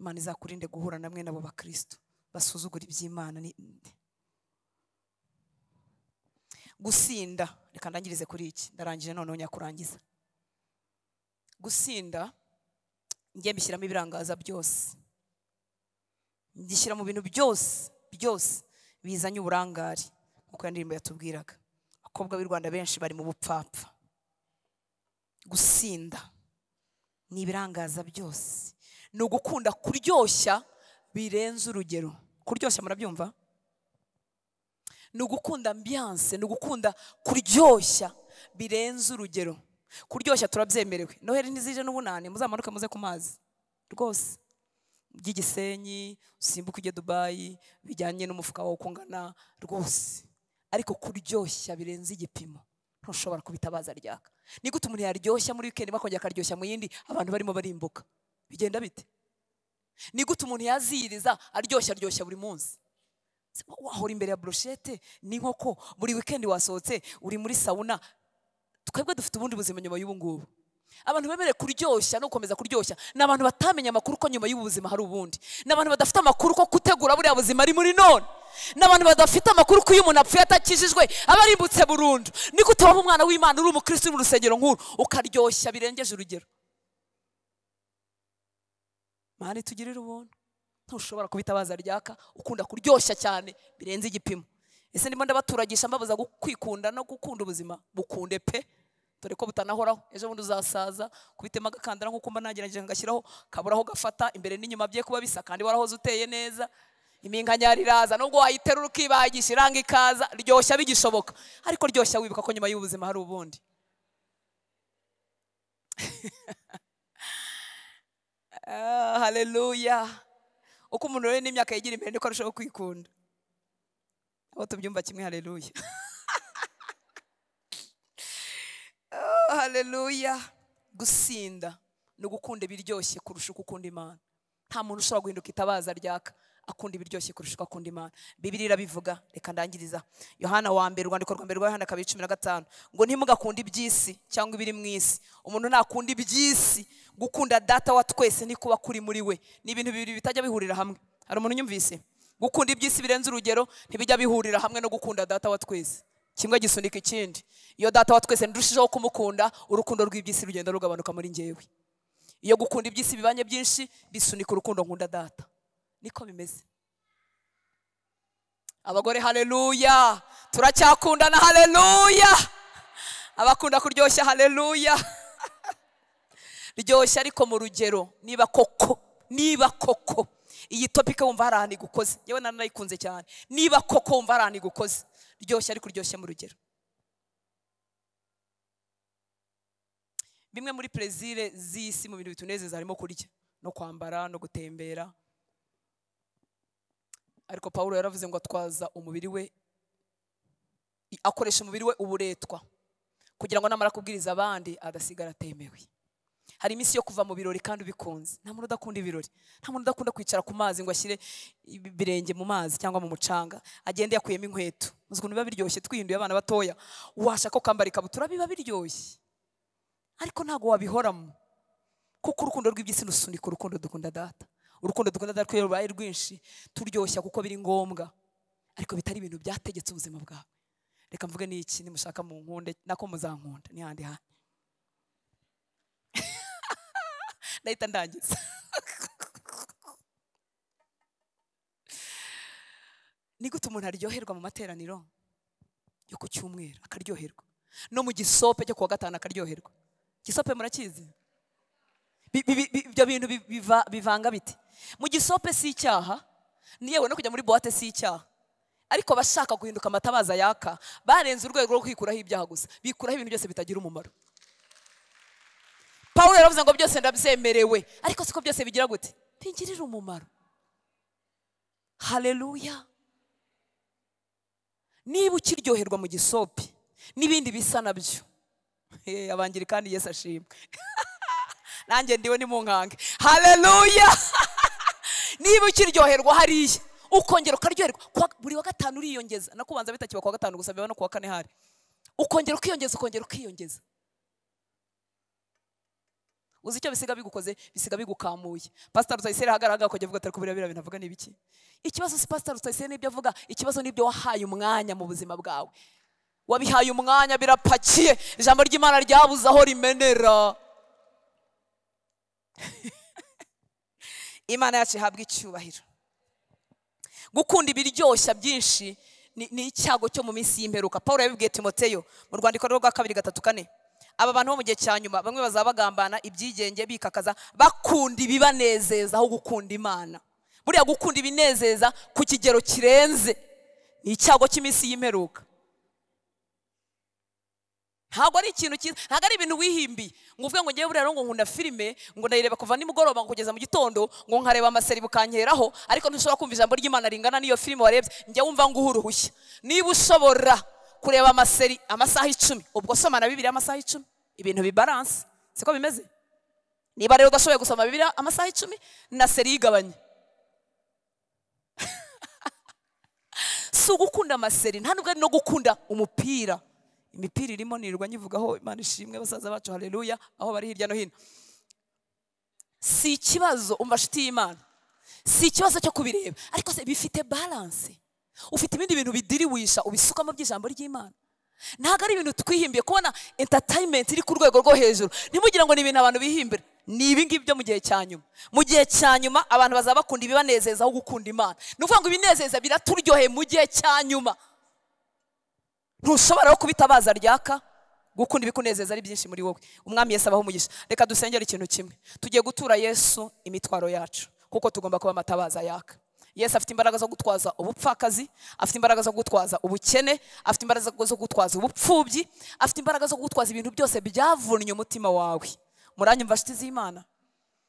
Speaker 1: imana izakurinde guhura na mwe nabo bakirisitu basuzugura iby'imana gusinda reka ndangirize kuri iki ndarangije noneho nyakurangiza gusinda njye mbishyiramo ibirangaza byose ngishyira mu bintu byose byose bizanye uburangare nk'uko iyo ndirimbo yatubwiraga abakobwa b'i rwanda benshi bari mu bupfapfa gusinda ni ibirangaza byose ni ugukunda kuryoshya birenze urugero kuryoshya murabyumva ni ugukunda ambiyanse ni ugukunda kuryoshya birenze urugero kuryoshya turabyemerewe noheli ntizije n’ubunani muzamanuke muze ku mazi rwose by'igisenyi usimbuke ujye dubayi bijyanye n'umufuka wawe kungana rwose ariko kuryoshya birenze igipimo ntushobora kubitabaza ryaka ni gute umuntu yaryoshya muri wikendi bakongera akaryoshya mu yindi abantu barimo barimbuka bigenda bite ni gute umuntu yaziriza aryoshya aryoshya buri munsi wahora imbere ya burushete n'inkoko buri wikendi wasohotse uri muri Sauna twebwe dufite ubundi buzima nyuma y'ubu ngubu abantu bemerewe kuryoshya no gukomeza kuryoshya ni abantu batamenye amakuru ko nyuma y'ubuzima hari ubundi ni abantu badafite amakuru ko gutegura buriya buzima ari muri none ni abantu badafite amakuru ko iyo umuntu apfuye atakijijwe aba arimbutse burundu ni gute waba umwana w'imana uri umukristo uri mu rusengero nk'uru ukaryoshya birengeje urugero mana itugirire ubuntu ntushobora kubitabaza ryaka ukunda kuryoshya cyane birenze igipimo ese ndimo ndabaturagisha mbabuza kwikunda no gukunda ubuzima bukunde pe dore ko butanahoraho ejo bundi uzasaza kubitema agakandara nk'uko mba nagerageje ngashyiraho kaburaho gafata imbere n'inyuma bye kuba bisa kandi warahoze uteye neza iminkanyari iraza nubwo wayiterura ukibagisha iranga ikaza ryoshya bigishoboka ariko ryoshya wibuka ko nyuma y'ubuzima hari ubundi *laughs* ah, hareruya uko umuntu rero n'imyaka yigira imbere niko arushaho kwikunda abo tubyumva kimwe hareruya *laughs* haleluya gusinda ni ugukunda ibiryoshye kurusha uko ukunda imana nta muntu ushobora guhinduka itabaza ryaka akunda ibiryoshye kurusha uko akunda imana bibiri irabivuga reka ndangiriza yohana wa mbere urwandiko rwa mbere rwa yohana kabiri cumi na gatanu ngo ntimugakunde iby'isi cyangwa ibiri mu isi umuntu nakunda iby'isi gukunda data wa twese ni kuba kuri muri we ni ibintu bibiri bitajya bihurira hamwe hari umuntu unyumvise gukunda iby'isi birenze urugero ntibijya bihurira hamwe no gukunda data wa twese kimwe gisunika ikindi iyo data wa twese ndushijeho kumukunda urukundo rw'iby'isi rugenda rugabanuka muri ngewe iyo gukunda iby'isi bibanye byinshi bisunika urukundo nkunda data niko bimeze abagore hareruya turacyakundana hareruya abakunda kuryoshya hareruya *laughs* ryoshya ariko mu rugero niba koko niba koko iyi topike wumva hari ahantu igukoze yewe nanayikunze cyane niba koko wumva hari ahantu igukoze ryoshya ariko uryoshye mu rugero bimwe muri perezire z'isi mu bintu bitunezeza harimo kurya no kwambara no gutembera ariko paul yaravuze ngo atwaza umubiri we akoresha umubiri we uburetwa kugira ngo namara kubwiriza abandi adasigara atemewe hari iminsi yo kuva mu birori kandi ubikunze nta muntu udakunda ibirori nta muntu udakunda kwicara ku mazi ngo ashyire ibirenge mu mazi cyangwa mu mucanga agende yakuyemo inkweto uzi ukuntu biba biryoshye twihinduye abana batoya washaka ukambara ikabutura biba biryoshye ariko ntabwo wabihoramo kuko urukundo rw'iby'isi rusunika urukundo dukunda data urukundo dukunda data iyo rubaye rwinshi turyoshya kuko biri ngombwa ariko bitari ibintu byategetse ubuzima bwawe reka mvuge n'iki nimushaka mu nkunde nako muzankunda n'ihandi hantu ndahita ndangiza ni gute umuntu aryoherwa mu materaniro yo ku cyumweru akaryoherwa no mu gisope cyo kuwa gatanu akaryoherwa gisope murakizi ibyo bintu bivanga bite mu gisope si icyaha ni yewe no kujya muri buwate si icyaha ariko bashaka guhinduka amatabaza yaka barenze urwego rwo kwikuraho ibyaha gusa bikuraho ibintu byose bitagira umumaro paul yaravuze ngo byose ndabyemerewe ariko siko byose bigira gute bingirira umumaro hareruya niba ukiryoherwa mu gisopi n'ibindi bisa nabyo kandi yesi ashimwe *laughs* nanjye ndiwe ni mu nkange hareruya *laughs* niba ukiryoherwa hariya ukongera ukaryoherwa buri wa gatanu uriyongeza nakubanza bitakiba kuwa gatanu gusa biba no kuwa kane hari ukongera ukiyongeza ukongera ukiyongeza uzi icyo bisiga bigukoze bisiga bigukamuye pasitari utayisire ahagaragara akajya avuga atari kubera biriya avuga ni ibiki ikibazo si pasitari utayisire n'ibyo avuga ikibazo n'ibyo wahaye umwanya mu buzima bwawe wabihaye umwanya birapakiye ijambo ry'imana ryabuze aho rimenera *laughs* imana yacu ihabwa icyubahiro gukunda ibiryoshya byinshi ni icyago cyo mu minsi y'imperuka paul yabibwiye timoteyo mu rwandiko rwa kabiri gatatu kane aba bantu bo mu gihe cya nyuma bamwe bazaba bagambana ibyigenge bikakaza bakunda ibibanezeza aho gukunda imana buriya gukunda ibinezeza ku kigero kirenze ni icyago cy'iminsi y'imperuka ntabwo ari ikintu cyiza ntabwo ari ibintu wihimbiye ngo uvuge ngo ngewe buriya ngo nkunda filime ngo ndayireba kuva nimugoroba kugeza mu gitondo ngo nkareba amaseri bukanyeraho ariko ntushobora kumva ijambo ry'imana ringana n'iyo filime warebye njya wumva ngo uhe uruhushya niba ushobora kureba amaseri amasaha icumi ubwo somana bibiriya amasaha icumi ibintu bibaranse siko bimeze niba rero udashoboye gusoma bibiriya amasaha icumi na seri yigabanye *laughs* si ugukunda amaseri nta nubwo ari no gukunda umupira imipira irimo nirirwa nyivugaho imana ishimwe basaza bacu hareruya aho bari hirya no hino si ikibazo umva shiti y'imana si ikibazo cyo kubireba ariko se bifite baranse ufite ibindi bintu bidiriwisha ubisukamo by'ijambo ry'imana ntabwo ari ibintu twihimbiye kubona entatayimenti iri ku rwego rwo hejuru ntimugire ngo ni ibintu abantu bihimbira ni ibingibi byo mu gihe cya nyuma mu gihe cya nyuma abantu bazaba bakunda ibibanezeza aho gukunda imana ni ukuvuga ngo ibinezeza biraturyoheye mu gihe cya nyuma ntushobora kubitabaza ryaka gukunda ibikunezeza ari byinshi muri wowe umwami yesu abaho umugisha reka dusengere ikintu kimwe tugiye gutura yesu imitwaro yacu kuko tugomba kuba amatabaza yaka yesu afite imbaraga zo gutwaza ubupfakazi afite imbaraga zo gutwaza ubukene afite imbaraga zo gutwaza ubupfubyi afite imbaraga zo gutwaza ibintu byose byavunnye umutima wawe muranyumva nshuti z'imana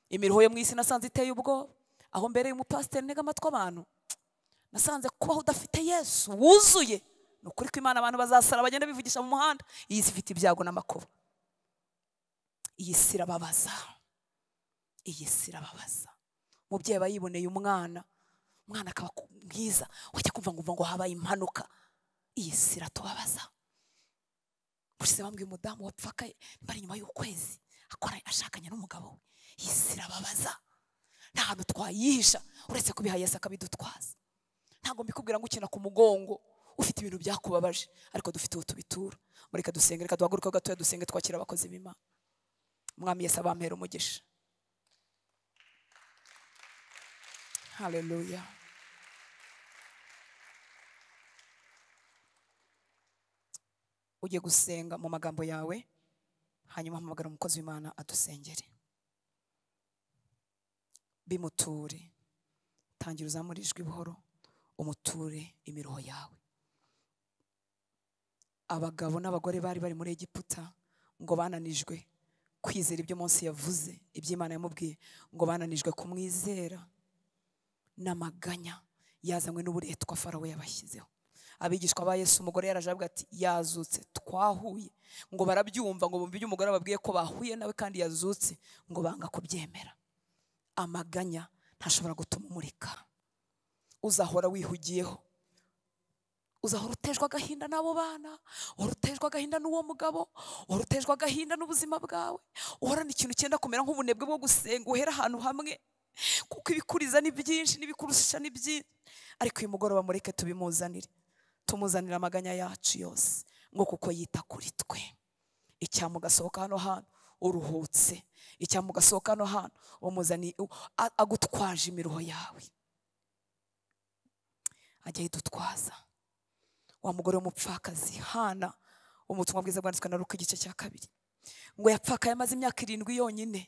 Speaker 1: imiruho yo mu isi nasanze iteye ubwoba aho mbere umupasiteri ntega amatwi abantu nasanze kubaho udafite yesu wuzuye ni ukuri ko imana abantu bazasara bagenda bivugisha mu muhanda iyi si ifite ibyago n'amakuba iyi si irababaza iyi si irababaza umubyeyi aba yiboneye umwana umwana akaba mwiza wajya kumva ngo habaye impanuka iyi si iratubabaza gusa bambwiye umudamu wapfakaye bari nyuma y'ukwezi akora ashakanye n'umugabo we iyi si irababaza nta hantu twayihisha uretse kubiha Yesu akabidutwaza ntabwo mbikubwira ngo ukina ku mugongo ufite ibintu byakubabaje ariko dufite ubu tubitura mureka dusenge reka duhaguruke gatoya dusenge twakira abakozi b'imana umwami Yesu abampera umugisha haleluya ugiye gusenga mu magambo yawe hanyuma hamagara umukozi w'imana adusengere bimuture tangira uzamura ijwi buhoro umuture imiruho yawe abagabo n'abagore bari bari muri egiputa ngo bananijwe kwizera ibyo munsi yavuze iby'imana yamubwiye ngo bananijwe kumwizera n'amaganya yazanywe n'uburetwa farawe yabashyizeho abigishwa ba yesu umugore yarajaga ati yazutse twahuye ngo barabyumva ngo bumve ibyo umugore babwiye ko bahuye nawe kandi yazutse ngo banga kubyemera amaganya ntashobora gutuma umurika uzahora wihugiyeho uzahora utejwe agahinda n'abo bana uhora utejwe agahinda n'uwo mugabo uhora utejwe agahinda n'ubuzima bwawe uhorana ikintu cyenda kumera nk'ubunebwe bwo gusenga uhera ahantu hamwe kuko ibikuriza ni byinshi n'ibikurusha ni byinshi ariko uyu mugoroba mureke tubimuzanire tumuzanira amaganya yacu yose ngo kuko yita kuri twe icyaha mugasohoka hano hantu uruhutse icyamu mugasohoka hano hantu umuzaniye agutwaje imiruho yawe ajya yidutwaza wa mugore w'umupfakazi hana umutumwa bwiza bwanditswe na ruka igice cya kabiri ngo yapfakaye amaze imyaka irindwi yonyine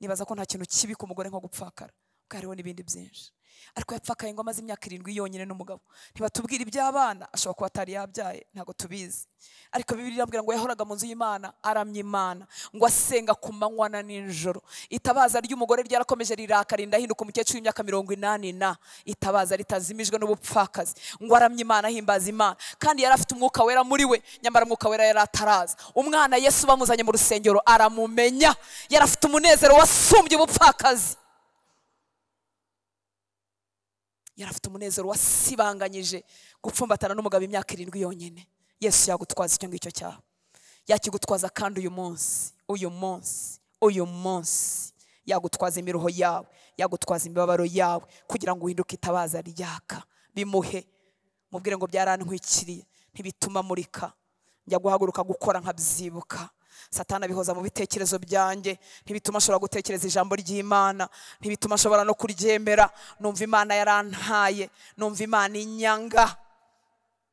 Speaker 1: nibaza ko nta kintu kibi ku mugore nko gupfakara kuko hariho n'ibindi byinshi ariko yapfakaye ngo amaze imyaka irindwi yonyine n'umugabo ntibatubwire iby'abana ashobora kuba atari yabyaye ntabwo tubizi ariko bibiri irambwira ngo yahoraga mu nzu y'imana aramya imana ngo asenga ku manywa na nijoro itabaza ry'umugore ryarakomeje rirakara ndahinduka umukecuru w'imyaka mirongo inani na itabaza ritazimijwe n'ubupfakazi ngo aramye imana ahimbaza imana kandi yari afite umwuka wera muri we nyamara umwuka wera yari ataraza umwana yesu bamuzanye mu rusengero aramumenya yari afite umunezero wasumbye ubupfakazi yari afite umunezero wasibanganyije gupfumbatana n'umugabo imyaka irindwi yonyine yesu yagutwaza icyo ngicyo cyawe yakigutwaza kandi uyu munsi uyu munsi uyu munsi yagutwaza imiruho yawe yagutwaza imibabaro yawe kugira ngo uhinduke itabaza ryaka bimuhe mubwire ngo byarantwikiriye ntibituma murika njya guhaguruka gukora nkabyibuka satana bihoza mu bitekerezo byanjye ntibituma ashobora gutekereza ijambo ry'imana ntibituma ashobora no kuryemera numva imana yarantaye numva imana inyanga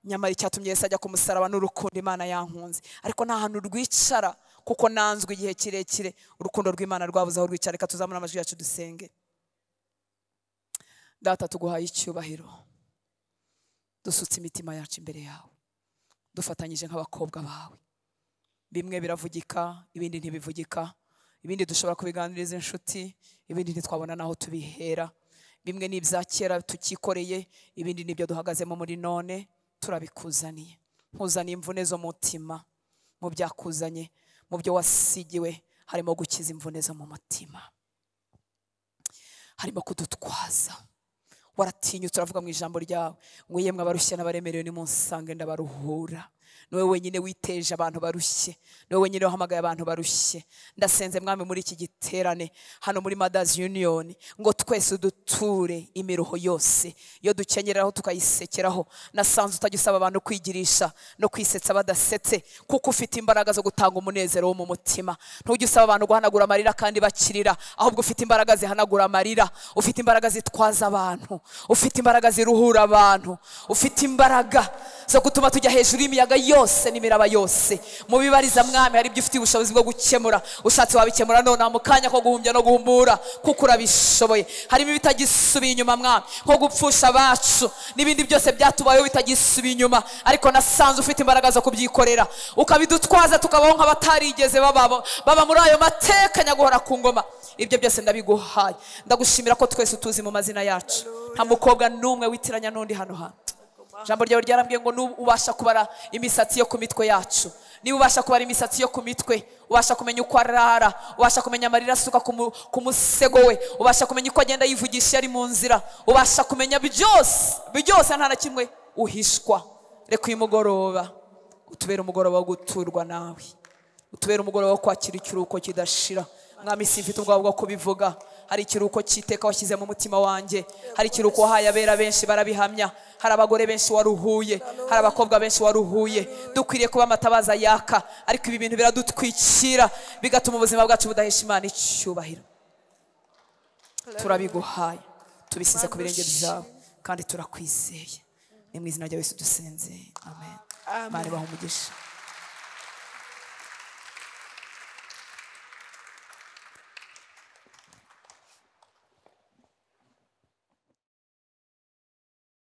Speaker 1: nyamara icyatumye yesi ajya ku musaraba n'urukundo imana yankunze ariko nta hantu rwicara kuko nanzwe igihe kirekire urukundo rw'imana rwabuze aho rwicara reka tuzamura amajwi yacu dusenge data tuguhaye icyubahiro dusutse imitima yacu imbere yawe dufatanyije nk'abakobwa bawe bimwe biravugika ibindi ntibivugika ibindi dushobora kubiganiriza inshuti ibindi ntitwabona n'aho tubihera bimwe ni kera tukikoreye ibindi nibyo duhagazemo muri none turabikuzaniye ntuzane imvune zo mutima mu byakuzanye mu byo wasigiwe harimo gukiza imvune zo mu mutima harimo kudutwaza waratinyutse uravuga mu ijambo ryawe ngo yemwe abarushya n'abaremerewe nimunsange ndabaruhura niwe wenyine witeje abantu barushye niwe wenyine wahamagaye abantu barushye ndasenze mwami muri iki giterane hano muri madazi yuniyoni ngo twese duture imiruho yose iyo dukenyeraho tukayisekeraho nasanze utajya usaba abantu kwigirisha no kwisetsa badasetse kuko ufite imbaraga zo gutanga umunezero wo mu mutima ntujye usaba abantu guhanagura amarira kandi bakirira ahubwo ufite imbaraga zihanagura amarira ufite imbaraga zitwaza abantu ufite imbaraga ziruhura abantu ufite imbaraga zo gutuma tujya hejuru y'imiyaga yose n'imiraba yose mubibariza mwami hari ibyo ufitiye ubushobozi bwo gukemura ushatse wabikemura nonaha mu mukanya ko guhumbya no guhumura kuko urabishoboye harimo ibitagisubiye inyuma mwami nko gupfusha abacu n'ibindi byose byatubayeho bitagisubiye inyuma ariko nasanze ufite imbaraga zo kubyikorera ukabidutwaza tukabaho nk'abatarigeze baba muri ayo mateka nyaguhora ku ngoma ibyo byose ndabiguhaye ndagushimira ko twese utuzi mu mazina yacu nta mukobwa n'umwe witiranya n'undi hano hantu ijambo ryawe ryarambwiye ngo n'ubu ubasha kubara imisatsi yo ku mitwe yacu niba ubasha kubara imisatsi yo ku mitwe ubasha kumenya uko arara ubasha kumenya amarira asuka ku musego we ubasha kumenya uko agenda yivugisha ari mu nzira ubasha kumenya byose byose nta na kimwe uhishwa reka uyu mugoroba utubere umugoroba wo guturwa nawe utubere umugoroba wo kwakira ikiruhuko kidashira mwami si mfite ubwoba bwo kubivuga hari ikiruhuko cy'iteka washyize mu mutima wanjye hari ikiruhuko wahaye abera benshi barabihamya hari abagore benshi waruhuye hari abakobwa benshi waruhuye dukwiriye kuba amatabaza yaka ariko ibi bintu biradutwikira bigatuma ubuzima bwacu budahesha imana icyubahiro
Speaker 2: turabiguhaye tubisize ku birenge byawe
Speaker 1: kandi turakwizeye ni mu izina rya yesu dusenze amen mani umugisha